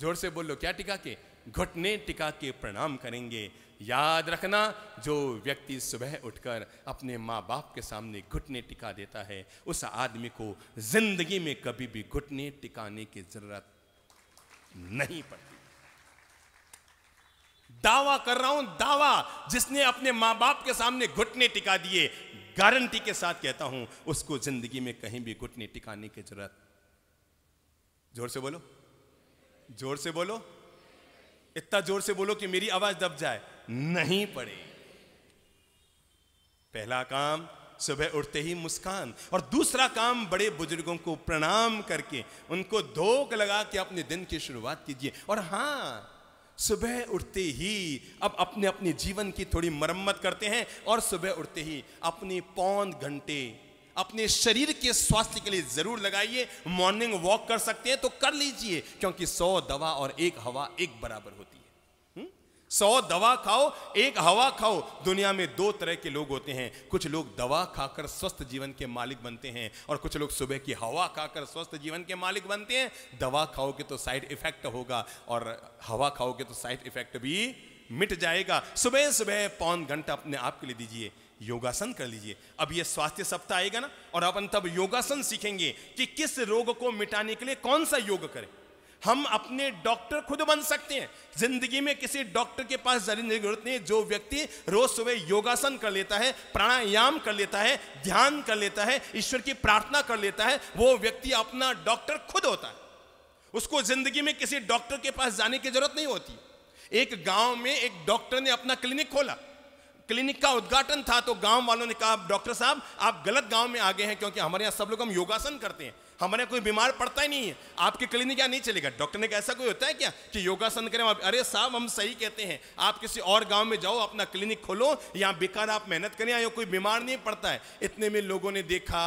जोर से बोल लो क्या टिका के घुटने टिका के प्रणाम करेंगे याद रखना जो व्यक्ति सुबह उठकर अपने माँ बाप के सामने घुटने टिका देता है उस आदमी को जिंदगी में कभी भी घुटने टिकाने की जरूरत नहीं पड़ती दावा कर रहा हूं दावा जिसने अपने मां बाप के सामने घुटने टिका दिए गारंटी के साथ कहता हूं उसको जिंदगी में कहीं भी घुटने टिकाने की जरूरत जोर से बोलो जोर से बोलो इतना जोर से बोलो कि मेरी आवाज दब जाए नहीं पड़े पहला काम सुबह उठते ही मुस्कान और दूसरा काम बड़े बुजुर्गों को प्रणाम करके उनको धोख लगा के अपने दिन की शुरुआत कीजिए और हां सुबह उठते ही अब अपने अपने जीवन की थोड़ी मरम्मत करते हैं और सुबह उठते ही अपने पौन घंटे अपने शरीर के स्वास्थ्य के लिए जरूर लगाइए मॉर्निंग वॉक कर सकते हैं तो कर लीजिए क्योंकि सौ दवा और एक हवा एक बराबर होती सौ दवा खाओ एक हवा खाओ दुनिया में दो तरह के लोग होते हैं कुछ लोग दवा खाकर स्वस्थ जीवन के मालिक बनते हैं और कुछ लोग सुबह की हवा खाकर स्वस्थ जीवन के मालिक बनते हैं दवा खाओगे तो साइड इफेक्ट होगा और हवा खाओगे तो साइड इफेक्ट भी मिट जाएगा सुबह सुबह पौन घंटा अपने आप के लिए दीजिए योगासन कर लीजिए अब ये स्वास्थ्य सप्ताह आएगा ना और अपन तब योगासन सीखेंगे कि किस रोग को मिटाने के लिए कौन सा योग करें हम अपने डॉक्टर खुद बन सकते हैं जिंदगी में किसी डॉक्टर के पास जाने की जरूरत नहीं जो व्यक्ति रोज सुबह योगासन कर लेता है प्राणायाम कर लेता है ध्यान कर लेता है ईश्वर की प्रार्थना कर लेता है वो व्यक्ति अपना डॉक्टर खुद होता है उसको जिंदगी में किसी डॉक्टर के पास जाने की जरूरत नहीं होती एक गांव में एक डॉक्टर ने अपना क्लिनिक खोला क्लिनिक का उद्घाटन था तो गांव वालों ने कहा डॉक्टर साहब आप गलत गांव में आ गए हैं क्योंकि हमारे यहाँ सब लोग हम योगासन करते हैं हमारे कोई बीमार पड़ता ही नहीं है आपके क्लिनिक क्या नहीं चलेगा डॉक्टर ने कहा ऐसा कोई होता है क्या कि योगासन करें अरे साहब हम सही कहते हैं आप किसी और गांव में जाओ अपना क्लिनिक खोलो यहाँ बेकार आप मेहनत करें यहाँ कोई बीमार नहीं पड़ता है इतने में लोगों ने देखा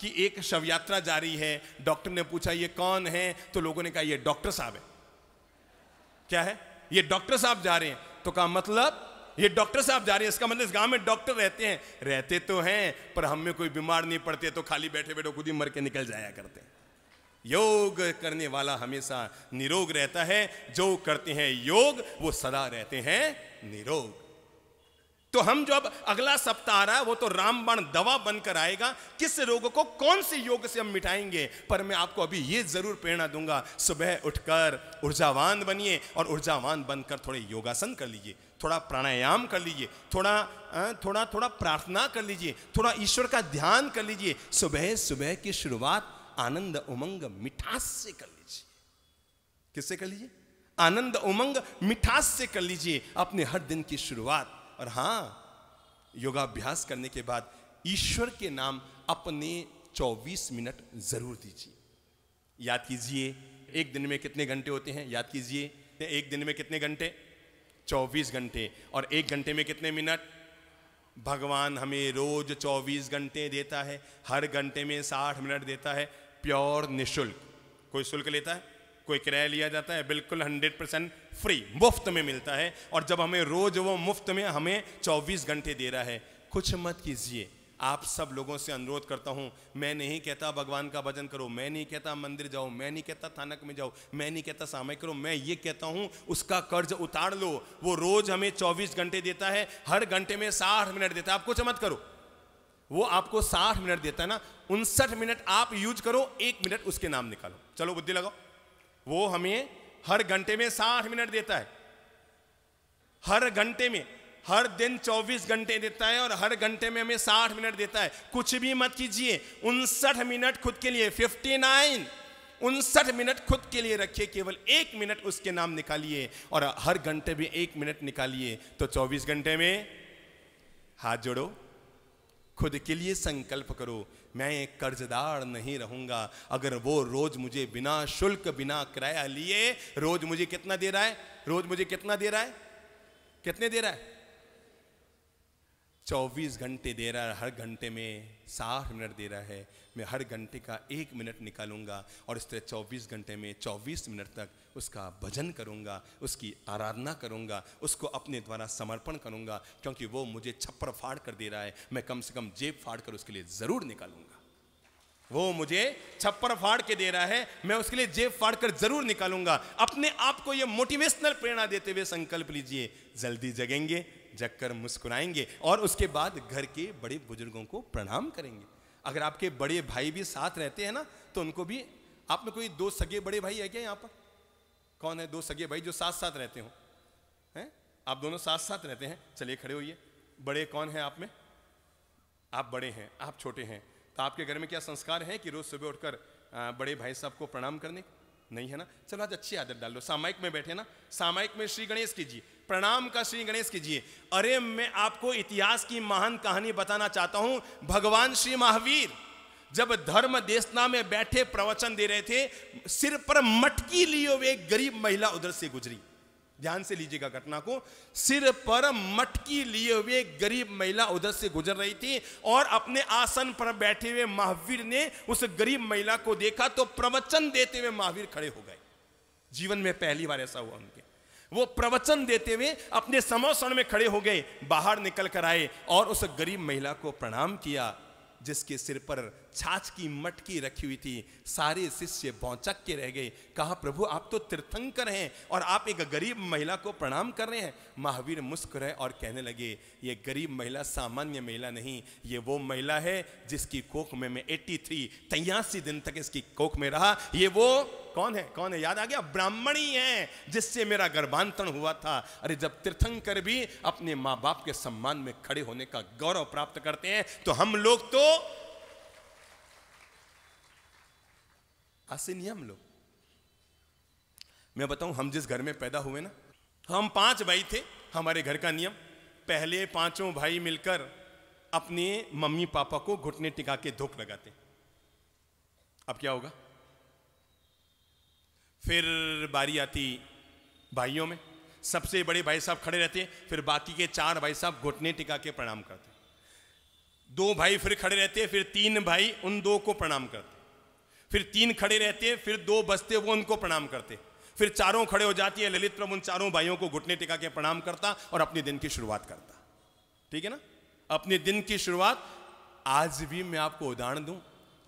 कि एक शव यात्रा जारी है डॉक्टर ने पूछा ये कौन है तो लोगों ने कहा ये डॉक्टर साहब है क्या है ये डॉक्टर साहब जा रहे हैं तो कहा मतलब ये डॉक्टर साहब जा रहे हैं इसका मतलब इस गांव में डॉक्टर रहते हैं रहते तो हैं पर हम में कोई बीमार नहीं पड़ते तो खाली बैठे बैठे खुद ही मर के निकल जाया करते हैं योग करने वाला हमेशा निरोग रहता है जो करते हैं योग वो सदा रहते हैं निरोग तो हम जो अब अगला सप्ताह आ रहा है वो तो रामबाण दवा बनकर आएगा किस रोग को कौन से योग से हम मिटाएंगे पर मैं आपको अभी ये जरूर प्रेरणा दूंगा सुबह उठकर ऊर्जावान बनिए और ऊर्जावान बनकर थोड़े योगासन कर लीजिए थोड़ा प्राणायाम कर लीजिए थोड़ा थोड़ा थोड़ा प्रार्थना कर लीजिए थोड़ा ईश्वर का ध्यान कर लीजिए सुबह सुबह की शुरुआत आनंद उमंग मिठास से कर लीजिए किससे कर लीजिए आनंद उमंग मिठास से कर लीजिए अपने हर दिन की शुरुआत और हां योगाभ्यास करने के बाद ईश्वर के नाम अपने 24 मिनट जरूर दीजिए याद कीजिए एक दिन में कितने घंटे होते हैं याद कीजिए एक दिन में कितने घंटे 24 घंटे और एक घंटे में कितने मिनट भगवान हमें रोज 24 घंटे देता है हर घंटे में 60 मिनट देता है प्योर निशुल्क कोई शुल्क लेता है कोई किराया लिया जाता है बिल्कुल 100 परसेंट फ्री मुफ्त में मिलता है और जब हमें रोज वो मुफ्त में हमें 24 घंटे दे रहा है कुछ मत कीजिए आप सब लोगों से अनुरोध करता हूँ मैं नहीं कहता भगवान का भजन करो मैं नहीं कहता मंदिर जाओ मैं नहीं कहता थानक में जाओ मैं नहीं कहता सामय करो मैं ये कहता हूँ उसका कर्ज उतार लो वो रोज हमें चौबीस घंटे देता है हर घंटे में साठ मिनट देता है आप कुछ मत करो वो आपको साठ मिनट देता है ना उनसठ मिनट आप यूज करो एक मिनट उसके नाम निकालो चलो बुद्धि लगाओ वो हमें हर घंटे में साठ मिनट देता है हर घंटे में हर दिन 24 घंटे देता है और हर घंटे में हमें 60 मिनट देता है कुछ भी मत कीजिए उनसठ मिनट खुद के लिए 59 उनसठ मिनट खुद के लिए रखिए केवल एक मिनट उसके नाम निकालिए और हर घंटे में एक मिनट निकालिए तो 24 घंटे में हाथ जोड़ो खुद के लिए संकल्प करो मैं एक कर्जदार नहीं रहूंगा अगर वो रोज मुझे बिना शुल्क बिना किराया लिए रोज मुझे कितना दे रहा है रोज मुझे कितना दे रहा है कितने दे रहा है चौबीस घंटे दे रहा है हर घंटे में साठ मिनट दे रहा है मैं हर घंटे का एक मिनट निकालूंगा और इस तरह चौबीस घंटे में चौबीस मिनट तक उसका भजन करूंगा उसकी आराधना करूंगा उसको अपने द्वारा समर्पण करूंगा क्योंकि वो मुझे छप्पर फाड़ कर दे रहा है मैं कम से कम जेब फाड़ कर उसके लिए ज़रूर निकालूंगा वो मुझे छप्पर फाड़ के दे रहा है मैं उसके लिए जेब फाड़ कर जरूर निकालूंगा अपने आप को यह मोटिवेशनल प्रेरणा देते हुए संकल्प लीजिए जल्दी जगेंगे झक मुस्कुराएंगे और उसके बाद घर के बड़े बुजुर्गों को प्रणाम करेंगे अगर आपके बड़े भाई भी साथ रहते हैं ना तो उनको भी आप में कोई दो सगे बड़े भाई है क्या यहाँ पर कौन है दो सगे भाई जो साथ साथ रहते हो हैं आप दोनों साथ साथ रहते हैं चलिए खड़े होइए बड़े कौन है आप में आप बड़े हैं आप छोटे हैं तो आपके घर में क्या संस्कार है कि रोज सुबह उठकर बड़े भाई साहब को प्रणाम करने नहीं है ना चलो आज अच्छी आदत डाल लो सामायिक में बैठे ना सामायिक में श्री गणेश कीजिए प्रणाम का श्री गणेश कीजिए अरे मैं आपको इतिहास की महान कहानी बताना चाहता हूं भगवान श्री महावीर जब धर्म देशना में बैठे प्रवचन दे रहे थे सिर पर मटकी लिए हुए गरीब महिला उधर से गुजरी ध्यान से लीजिएगा घटना को सिर पर मटकी लिए हुए गरीब महिला उधर से गुजर रही थी और अपने आसन पर बैठे हुए महावीर ने उस गरीब महिला को देखा तो प्रवचन देते हुए महावीर खड़े हो गए जीवन में पहली बार ऐसा हुआ उनके वो प्रवचन देते हुए अपने समोसण में खड़े हो गए बाहर निकल कर आए और उस गरीब महिला को प्रणाम किया जिसके सिर पर छाछ की मटकी रखी हुई थी सारे शिष्य बौचक के रह गए कहा प्रभु आप तो तीर्थंकर हैं और आप एक गरीब महिला को प्रणाम कर रहे हैं महावीर मुस्कुराए और कहने लगे ये गरीब महिला सामान्य महिला नहीं ये वो महिला है जिसकी कोख में मैं एट्टी थ्री तयासी दिन तक इसकी कोख में रहा ये वो कौन है कौन है याद आ गया ब्राह्मणी है जिससे मेरा गर्भांतरण हुआ था अरे जब तीर्थंकर भी अपने माँ बाप के सम्मान में खड़े होने का गौरव प्राप्त करते हैं तो हम लोग तो आज से नहीं हम लोग मैं बताऊं हम जिस घर में पैदा हुए ना हम पांच भाई थे हमारे घर का नियम पहले पांचों भाई मिलकर अपने मम्मी पापा को घुटने टिका के धोख लगाते अब क्या होगा फिर बारी आती भाइयों में सबसे बड़े भाई साहब खड़े रहते फिर बाकी के चार भाई साहब घुटने टिका के प्रणाम करते दो भाई फिर खड़े रहते फिर तीन भाई उन दो को प्रणाम करते फिर तीन खड़े रहते हैं फिर दो बसते वो उनको प्रणाम करते फिर चारों खड़े हो जाती है ललित प्रभु उन चारों भाइयों को घुटने टिका के प्रणाम करता और अपने दिन की शुरुआत करता ठीक है ना अपने दिन की शुरुआत आज भी मैं आपको उदाहरण दूं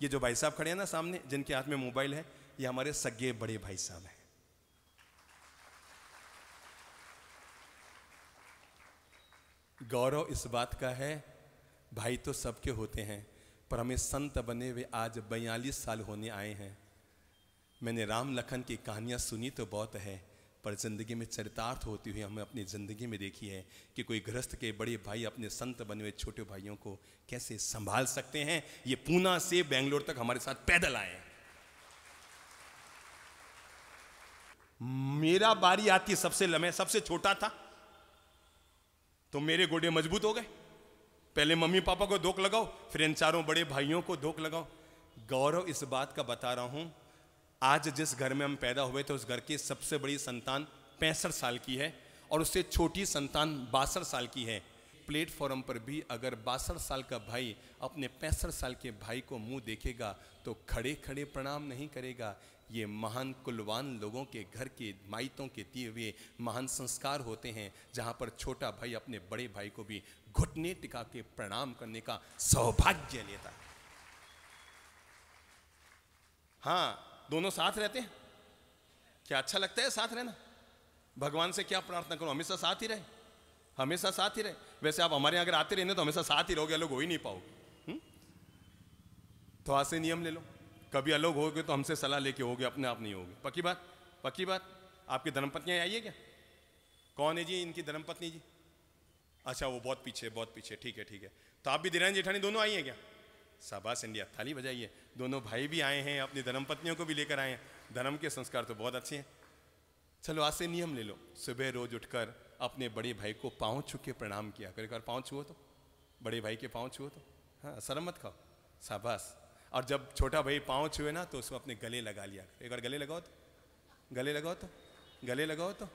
ये जो भाई साहब खड़े हैं ना सामने जिनके हाथ में मोबाइल है ये हमारे सगे बड़े भाई साहब हैं गौरव इस बात का है भाई तो सबके होते हैं पर हमें संत बने हुए आज बयालीस साल होने आए हैं मैंने राम लखन की कहानियाँ सुनी तो बहुत है पर ज़िंदगी में चरितार्थ होती हुई हमें अपनी ज़िंदगी में देखी है कि कोई गृहस्थ के बड़े भाई अपने संत बने हुए छोटे भाइयों को कैसे संभाल सकते हैं ये पूना से बेंगलोर तक हमारे साथ पैदल आए मेरा बारी आती सबसे मैं सबसे छोटा था तो मेरे गोडे मजबूत हो गए पहले मम्मी पापा को धोख लगाओ फिर इन चारों बड़े भाइयों को धोख लगाओ गौरव इस बात का बता रहा हूं आज जिस घर में हम पैदा हुए थे उस घर की सबसे बड़ी संतान पैंसठ साल की है और उससे छोटी संतान बासठ साल की है प्लेटफॉर्म पर भी अगर बासठ साल का भाई अपने पैंसठ साल के भाई को मुंह देखेगा तो खड़े खड़े प्रणाम नहीं करेगा ये महान कुलवान लोगों के घर के माइतों के दिए हुए महान संस्कार होते हैं जहाँ पर छोटा भाई अपने बड़े भाई को भी घुटने टिका के प्रणाम करने का सौभाग्य लेता है हाँ दोनों साथ रहते हैं क्या अच्छा लगता है साथ रहना भगवान से क्या प्रार्थना करो हमेशा साथ ही रहे हमेशा साथ ही रहे वैसे आप हमारे यहाँ अगर आते रहने तो हमेशा साथ ही रहोगे लोग हो ही नहीं पाओगे हम्म? तो आसे नियम ले लो कभी अलग हो गए तो हमसे सलाह लेके गए अपने आप नहीं होगी पक्की बात पक्की बात आपकी धर्मपत्नियाँ आई है क्या कौन है जी इनकी धर्मपत्नी जी अच्छा वो बहुत पीछे बहुत पीछे ठीक है ठीक है तो आप भी धीरेन्द्र जेठानी दोनों आई हैं क्या शाबाश इंडिया थाली बजाइए दोनों भाई भी आए हैं अपनी धर्मपत्नियों को भी लेकर आए हैं धर्म के संस्कार तो बहुत अच्छे हैं चलो आज से नियम ले लो सुबह रोज उठकर अपने बड़े भाई को पाँव छू के प्रणाम किया कर बार पाँव छुओ तो बड़े भाई के पाँव छुओ तो हाँ शर्म मत खाओ शाबाश और जब छोटा भाई पाँव छुए ना तो उसको अपने गले लगा लिया एक बार गले लगाओ तो गले लगाओ तो गले लगाओ तो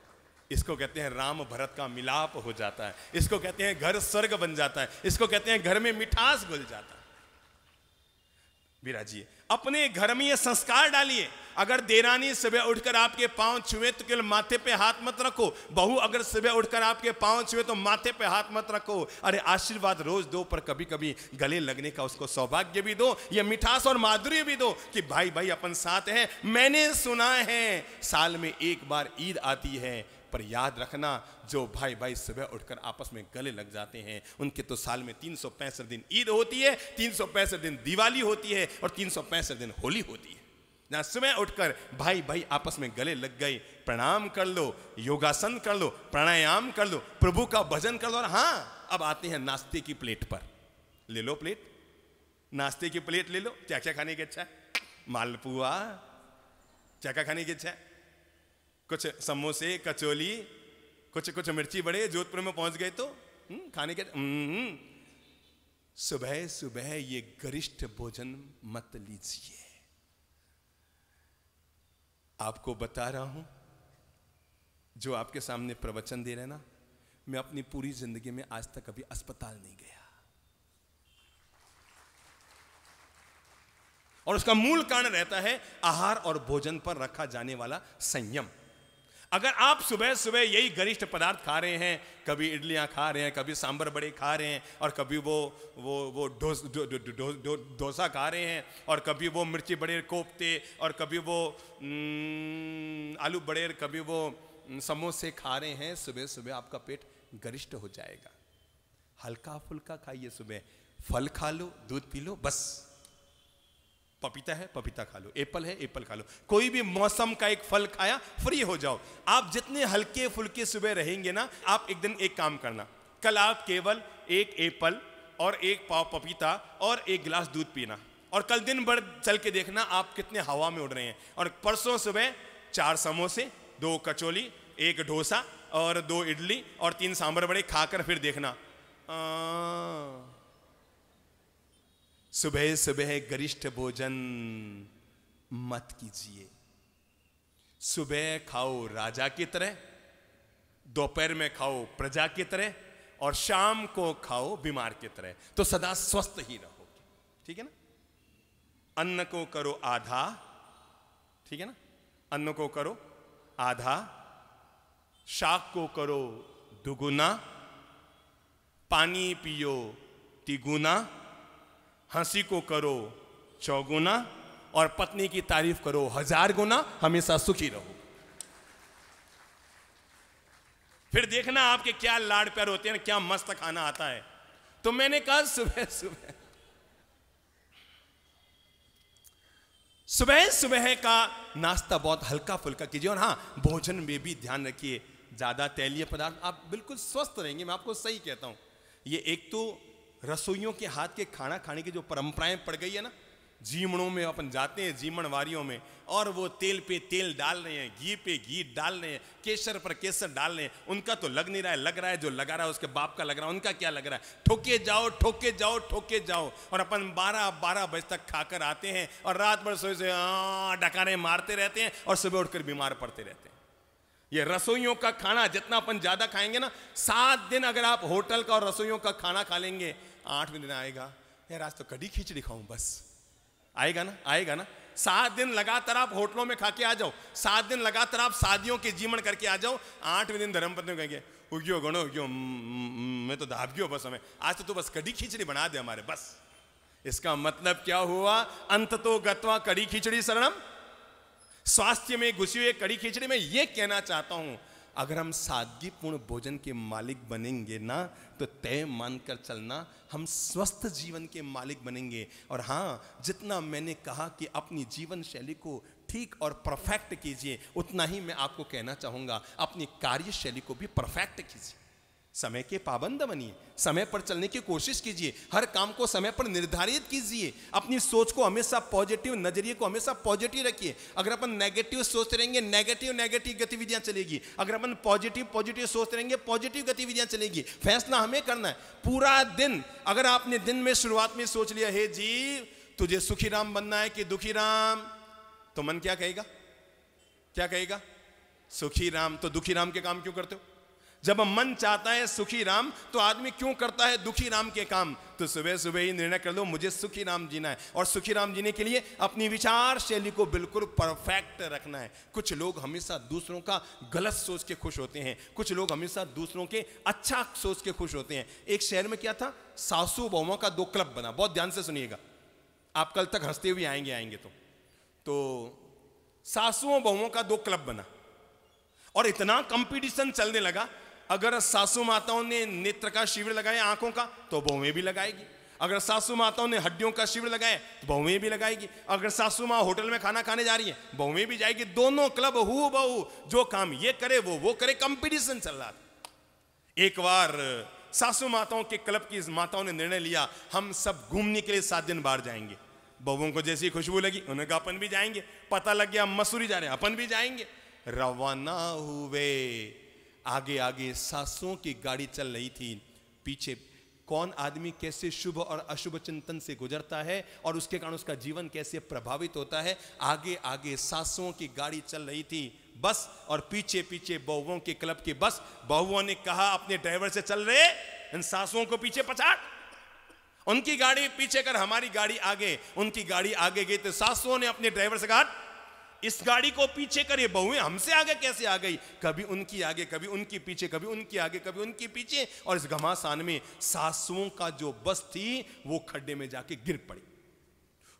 इसको कहते हैं राम भरत का मिलाप हो जाता है इसको कहते हैं घर स्वर्ग बन जाता है इसको कहते हैं घर में मिठास घुल जाता है विराजिए अपने घर में ये संस्कार डालिए अगर देरानी सुबह उठकर आपके पांव छुए तो केवल माथे पे हाथ मत रखो बहू अगर सुबह उठकर आपके पांव छुए तो माथे पे हाथ मत रखो अरे आशीर्वाद रोज दो पर कभी कभी गले लगने का उसको सौभाग्य भी दो ये मिठास और माधुर्य भी दो कि भाई भाई अपन साथ हैं मैंने सुना है साल में एक बार ईद आती है पर याद रखना जो भाई भाई सुबह उठकर आपस में गले लग जाते हैं उनके तो साल में तीन दिन ईद होती है तीन दिन दिवाली होती है और तीन दिन होली होती है जहां सुबह उठकर भाई भाई आपस में गले लग गए प्रणाम कर लो योगासन कर लो प्राणायाम कर लो प्रभु का भजन कर लो और हां अब आते हैं नाश्ते की प्लेट पर ले लो प्लेट नाश्ते की प्लेट ले लो क्या क्या खाने की इच्छा मालपुआ क्या क्या खाने की इच्छा कुछ समोसे कचोली कुछ कुछ मिर्ची बड़े जोधपुर में पहुंच गए तो हुँ? हम्म, खाने के हम्म, सुबह सुबह ये गरिष्ठ भोजन मत लीजिए आपको बता रहा हूं जो आपके सामने प्रवचन दे रहे ना मैं अपनी पूरी जिंदगी में आज तक कभी अस्पताल नहीं गया और उसका मूल कारण रहता है आहार और भोजन पर रखा जाने वाला संयम अगर आप सुबह सुबह यही गरिष्ठ पदार्थ खा रहे हैं कभी इडलियाँ खा रहे हैं कभी सांबर बड़े खा रहे हैं और कभी वो वो वो डोसा खा रहे हैं और कभी वो मिर्ची बड़े कोफ्ते और कभी वो आलू बड़े कभी वो समोसे खा रहे हैं सुबह सुबह आपका पेट गरिष्ठ हो जाएगा हल्का फुल्का खाइए सुबह फल खा लो दूध पी लो बस पपीता है पपीता खा लो एप्पल है एप्पल खा लो कोई भी मौसम का एक फल खाया फ्री हो जाओ आप जितने हल्के फुल्के सुबह रहेंगे ना आप एक दिन एक काम करना कल आप केवल एक एप्पल और एक पाव पपीता और एक गिलास दूध पीना और कल दिन भर चल के देखना आप कितने हवा में उड़ रहे हैं और परसों सुबह चार समोसे दो कचौली एक डोसा और दो इडली और तीन सांभर बड़े खाकर फिर देखना आ... सुबह सुबह गरिष्ठ भोजन मत कीजिए सुबह खाओ राजा की तरह दोपहर में खाओ प्रजा की तरह और शाम को खाओ बीमार की तरह तो सदा स्वस्थ ही रहो ठीक है ना अन्न को करो आधा ठीक है ना अन्न को करो आधा शाक को करो दुगुना पानी पियो तिगुना हंसी को करो चौगुना और पत्नी की तारीफ करो हजार गुना हमेशा सुखी रहो फिर देखना आपके क्या लाड प्यार होते हैं क्या मस्त खाना आता है तो मैंने कहा सुबह सुबह सुबह सुबह का नाश्ता बहुत हल्का फुल्का कीजिए और हाँ भोजन में भी ध्यान रखिए ज़्यादा तैलीय पदार्थ आप बिल्कुल स्वस्थ रहेंगे मैं आपको सही कहता हूं ये एक तो रसोइयों के हाथ के खाना खाने की जो परंपराएं पड़ गई है ना जीवणों में अपन जाते हैं वारियों में और वो तेल पे तेल डाल रहे हैं घी पे घी डाल रहे हैं केसर पर केसर डाल रहे हैं उनका तो लग नहीं रहा है लग रहा है जो लगा रहा है उसके बाप का लग रहा है उनका क्या लग रहा है ठोके जाओ ठोके जाओ ठोके जाओ और अपन बारह बारह बजे तक खाकर आते हैं और रात भर सोए से हाँ, डकारे मारते रहते हैं और सुबह उठकर बीमार पड़ते रहते हैं ये रसोइयों का खाना जितना अपन ज़्यादा खाएंगे ना सात दिन अगर आप होटल का और रसोइयों का खाना खा लेंगे आठवें दिन आएगा यार आज तो कड़ी खिचड़ी खाऊं बस आएगा ना आएगा ना सात दिन लगातार आप होटलों में खा के आ जाओ सात दिन लगातार आप शादियों के जीवन करके आ जाओ आठवें दिन धर्मपत्नी कहेंगे उगियो गणो उगियो मैं तो धाप गयो बस हमें आज तो तू बस कड़ी खिचड़ी बना दे हमारे बस इसका मतलब क्या हुआ अंत तो गतवा कड़ी खिचड़ी शरणम स्वास्थ्य में घुसी हुई कड़ी खिचड़ी में यह कहना चाहता हूं अगर हम सादगीपूर्ण भोजन के मालिक बनेंगे ना तो तय मानकर चलना हम स्वस्थ जीवन के मालिक बनेंगे और हाँ जितना मैंने कहा कि अपनी जीवन शैली को ठीक और परफेक्ट कीजिए उतना ही मैं आपको कहना चाहूँगा अपनी कार्यशैली को भी परफेक्ट कीजिए समय के पाबंद बनिए समय पर चलने की कोशिश कीजिए हर काम को समय पर निर्धारित कीजिए अपनी सोच को हमेशा पॉजिटिव नजरिए को हमेशा पॉजिटिव रखिए अगर अपन नेगेटिव सोचते रहेंगे नेगेटिव नेगेटिव गतिविधियां चलेगी अगर अपन पॉजिटिव पॉजिटिव सोचते रहेंगे पॉजिटिव गतिविधियां चलेगी फैसला हमें करना है पूरा दिन अगर आपने दिन में शुरुआत में सोच लिया हे जी तुझे सुखी राम बनना है कि दुखी राम तो मन क्या कहेगा क्या कहेगा सुखी राम तो दुखी राम के काम क्यों करते हो जब मन चाहता है सुखी राम तो आदमी क्यों करता है दुखी राम के काम तो सुबह सुबह ही निर्णय कर लो मुझे सुखी राम जीना है और सुखी राम जीने के लिए अपनी विचार शैली को बिल्कुल परफेक्ट रखना है कुछ लोग हमेशा दूसरों का गलत सोच के खुश होते हैं कुछ लोग हमेशा दूसरों के अच्छा सोच के खुश होते हैं एक शहर में क्या था सासू बहुओं का दो क्लब बना बहुत ध्यान से सुनिएगा आप कल तक हंसते हुए आएंगे आएंगे तो तो सासुओं बहुओं का दो क्लब बना और इतना कंपटीशन चलने लगा अगर सासू माताओं ने नेत्र का शिविर लगाया आंखों का तो बहुएं भी लगाएगी अगर सासू माताओं ने हड्डियों का शिविर लगाया तो बहुएं भी लगाएगी अगर सासू माँ होटल में खाना खाने जा रही है बहुएं भी जाएगी दोनों क्लब हु बहु जो काम ये करे वो वो करे कंपटीशन चल रहा था एक बार सासू माताओं के क्लब की माताओं ने निर्णय लिया हम सब घूमने के लिए सात दिन बाहर जाएंगे बहुओं को जैसी खुशबू लगी उन्होंने कहा अपन भी जाएंगे पता लग गया मसूरी जा रहे हैं अपन भी जाएंगे रवाना हुए आगे आगे सासुओं की गाड़ी चल रही थी पीछे कौन आदमी कैसे शुभ और अशुभ चिंतन से गुजरता है और उसके कारण उसका जीवन कैसे प्रभावित होता है आगे आगे सासुओं की गाड़ी चल रही थी बस और पीछे पीछे बहुओं के क्लब की बस बहुओं ने कहा अपने ड्राइवर से चल रहे इन सासुओं को पीछे पछाड़ उनकी गाड़ी पीछे कर हमारी गाड़ी आगे उनकी गाड़ी आगे गई तो सासुओं ने अपने ड्राइवर से कहा इस गाड़ी को पीछे करे बहुएं हमसे आगे कैसे आ गई कभी उनकी आगे कभी उनकी पीछे कभी उनकी आगे कभी उनकी पीछे और इस घमासान में सासुओं का जो बस थी वो खड्डे में जाके गिर पड़ी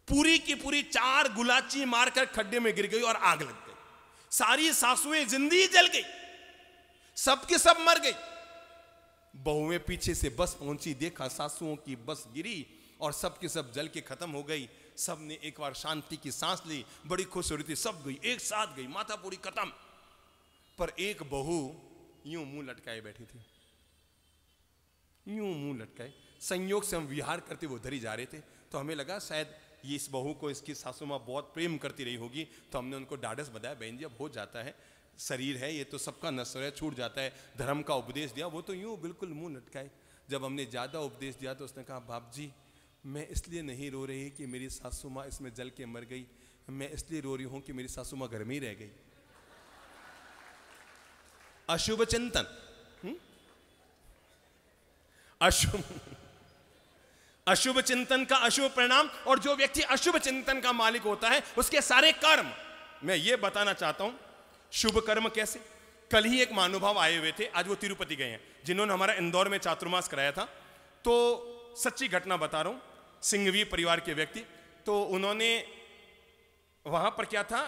पूरी की पूरी चार गुलाची मारकर खड्डे में गिर गई और आग लग गई सारी सासुएं जिंदगी जल गई सबके सब मर गई बहुएं पीछे से बस पहुंची देखा सासुओं की बस गिरी और सबके सब जल के खत्म हो गई सब ने एक बार शांति की सांस ली बड़ी खुश हो रही थी सब गई एक साथ गई माथा पूरी खत्म पर एक बहू यूं मुंह लटकाए बैठी थी यूं मुंह लटकाए संयोग से हम विहार करते हुए धरी जा रहे थे तो हमें लगा शायद ये इस बहू को इसकी सासू माँ बहुत प्रेम करती रही होगी तो हमने उनको डाडस बताया बहन जी अब हो जाता है शरीर है ये तो सबका नस्वर है छूट जाता है धर्म का उपदेश दिया वो तो यूं बिल्कुल मुंह लटकाए जब हमने ज़्यादा उपदेश दिया तो उसने कहा बाप जी मैं इसलिए नहीं रो रही कि मेरी सासू माँ इसमें जल के मर गई मैं इसलिए रो रही हूँ कि मेरी सासू माँ घर में ही रह गई अशुभ चिंतन हम्म? अशुभ अशुभ चिंतन का अशुभ परिणाम और जो व्यक्ति अशुभ चिंतन का मालिक होता है उसके सारे कर्म मैं ये बताना चाहता हूं शुभ कर्म कैसे कल ही एक महानुभाव आए हुए थे आज वो तिरुपति गए हैं जिन्होंने हमारा इंदौर में चातुर्मास कराया था तो सच्ची घटना बता रहा हूं सिंघवी परिवार के व्यक्ति तो उन्होंने वहां पर क्या था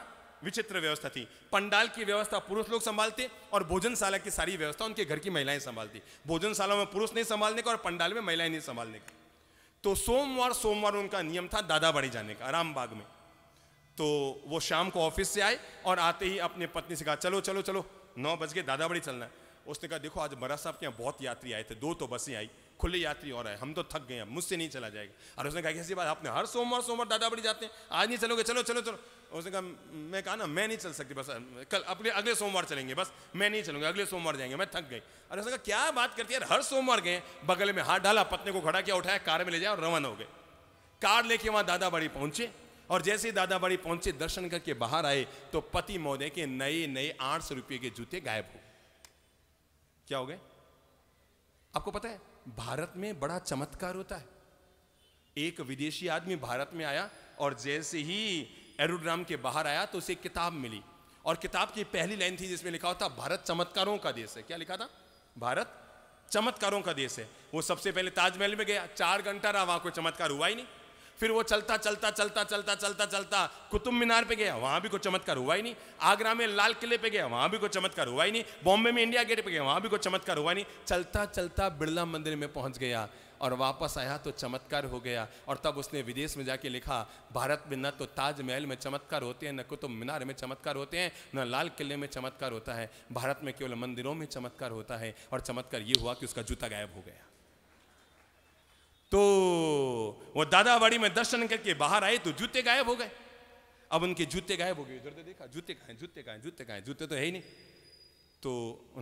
विचित्र व्यवस्था थी पंडाल की व्यवस्था पुरुष लोग संभालते और भोजनशाला की सारी व्यवस्था उनके घर की महिलाएं संभालती भोजनशाला में पुरुष नहीं संभालने का और पंडाल में महिलाएं नहीं संभालने का तो सोमवार सोमवार उनका नियम था दादाबाड़ी जाने का रामबाग में तो वो शाम को ऑफिस से आए और आते ही अपने पत्नी से कहा चलो चलो चलो नौ बज के दादाबाड़ी चलना है उसने कहा देखो आज मरा साहब के यहाँ बहुत यात्री आए थे दो तो बसें आई खुले यात्री और आए हम तो थक गए मुझसे नहीं चला जाएगा और उसने कहा कैसी बात आपने हर सोमवार सोमवार दादा बड़ी जाते हैं आज नहीं चलोगे चलो चलो चलो उसने कहा मैं कहा ना मैं नहीं चल सकती बस कल अपने अगले सोमवार चलेंगे बस मैं नहीं चलूंगा अगले सोमवार जाएंगे मैं थक गई और उसने कहा क्या बात करती है हर सोमवार गए बगल में हाथ डाला पत्नी को खड़ा किया उठाया कार में ले जाए और रवाना हो गए कार लेके वहां दादा बड़ी पहुंचे और जैसे ही दादा बड़ी पहुंचे दर्शन करके बाहर आए तो पति महोदय के नए नए आठ सौ रुपये के जूते गायब हो क्या हो गए आपको पता है भारत में बड़ा चमत्कार होता है एक विदेशी आदमी भारत में आया और जैसे ही एरोड्राम के बाहर आया तो उसे किताब मिली और किताब की पहली लाइन थी जिसमें लिखा होता भारत चमत्कारों का देश है क्या लिखा था भारत चमत्कारों का देश है वो सबसे पहले ताजमहल में गया चार घंटा रहा वहां कोई चमत्कार हुआ ही नहीं फिर वो चलता चलता चलता चलता चलता चलता कुतुब मीनार पे गया वहाँ भी कोई चमत्कार हुआ ही नहीं आगरा में लाल किले पे गया वहाँ भी कोई चमत्कार हुआ ही नहीं बॉम्बे में इंडिया गेट पे गया वहाँ भी कोई चमत्कार हुआ ही नहीं चलता चलता बिरला मंदिर में पहुँच गया और वापस आया तो चमत्कार हो गया और तब उसने विदेश में जाके लिखा भारत में न तो ताजमहल में चमत्कार होते हैं न कुतुब मीनार में चमत्कार होते हैं न लाल किले में चमत्कार होता है भारत में केवल मंदिरों में चमत्कार होता है और चमत्कार ये हुआ कि उसका जूता गायब हो गया तो वो दादावाड़ी में दर्शन करके बाहर आए तो जूते गायब हो गए अब उनके जूते गायब हो गए इधर तो देखा जूते कहाँ जूते कहाँ जूते कहाँ जूते तो है ही नहीं तो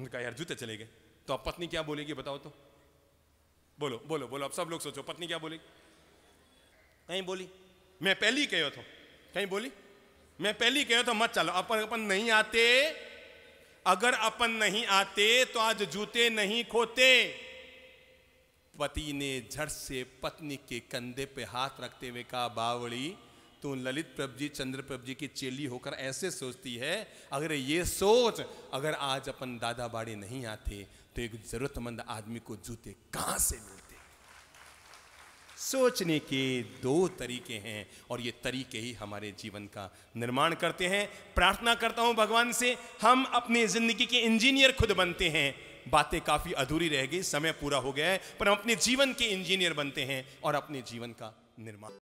उनका यार जूते चले गए तो अब पत्नी क्या बोलेगी बताओ तो बोलो बोलो बोलो अब सब लोग सोचो पत्नी क्या बोलेगी कहीं बोली मैं पहले ही कहो तो कहीं बोली मैं पहले ही कहो तो मत चलो अपन अपन नहीं आते अगर अपन नहीं आते तो आज जूते नहीं खोते पति ने झट से पत्नी के कंधे पे हाथ रखते हुए कहा बावड़ी तू ललित प्रभ जी चंद्र प्रभ जी की चेली होकर ऐसे सोचती है अगर ये सोच अगर आज अपन दादा बाड़ी नहीं आते तो एक जरूरतमंद आदमी को जूते कहां से मिलते सोचने के दो तरीके हैं और ये तरीके ही हमारे जीवन का निर्माण करते हैं प्रार्थना करता हूं भगवान से हम अपनी जिंदगी के इंजीनियर खुद बनते हैं बातें काफ़ी अधूरी रह गई समय पूरा हो गया है पर हम अपने जीवन के इंजीनियर बनते हैं और अपने जीवन का निर्माण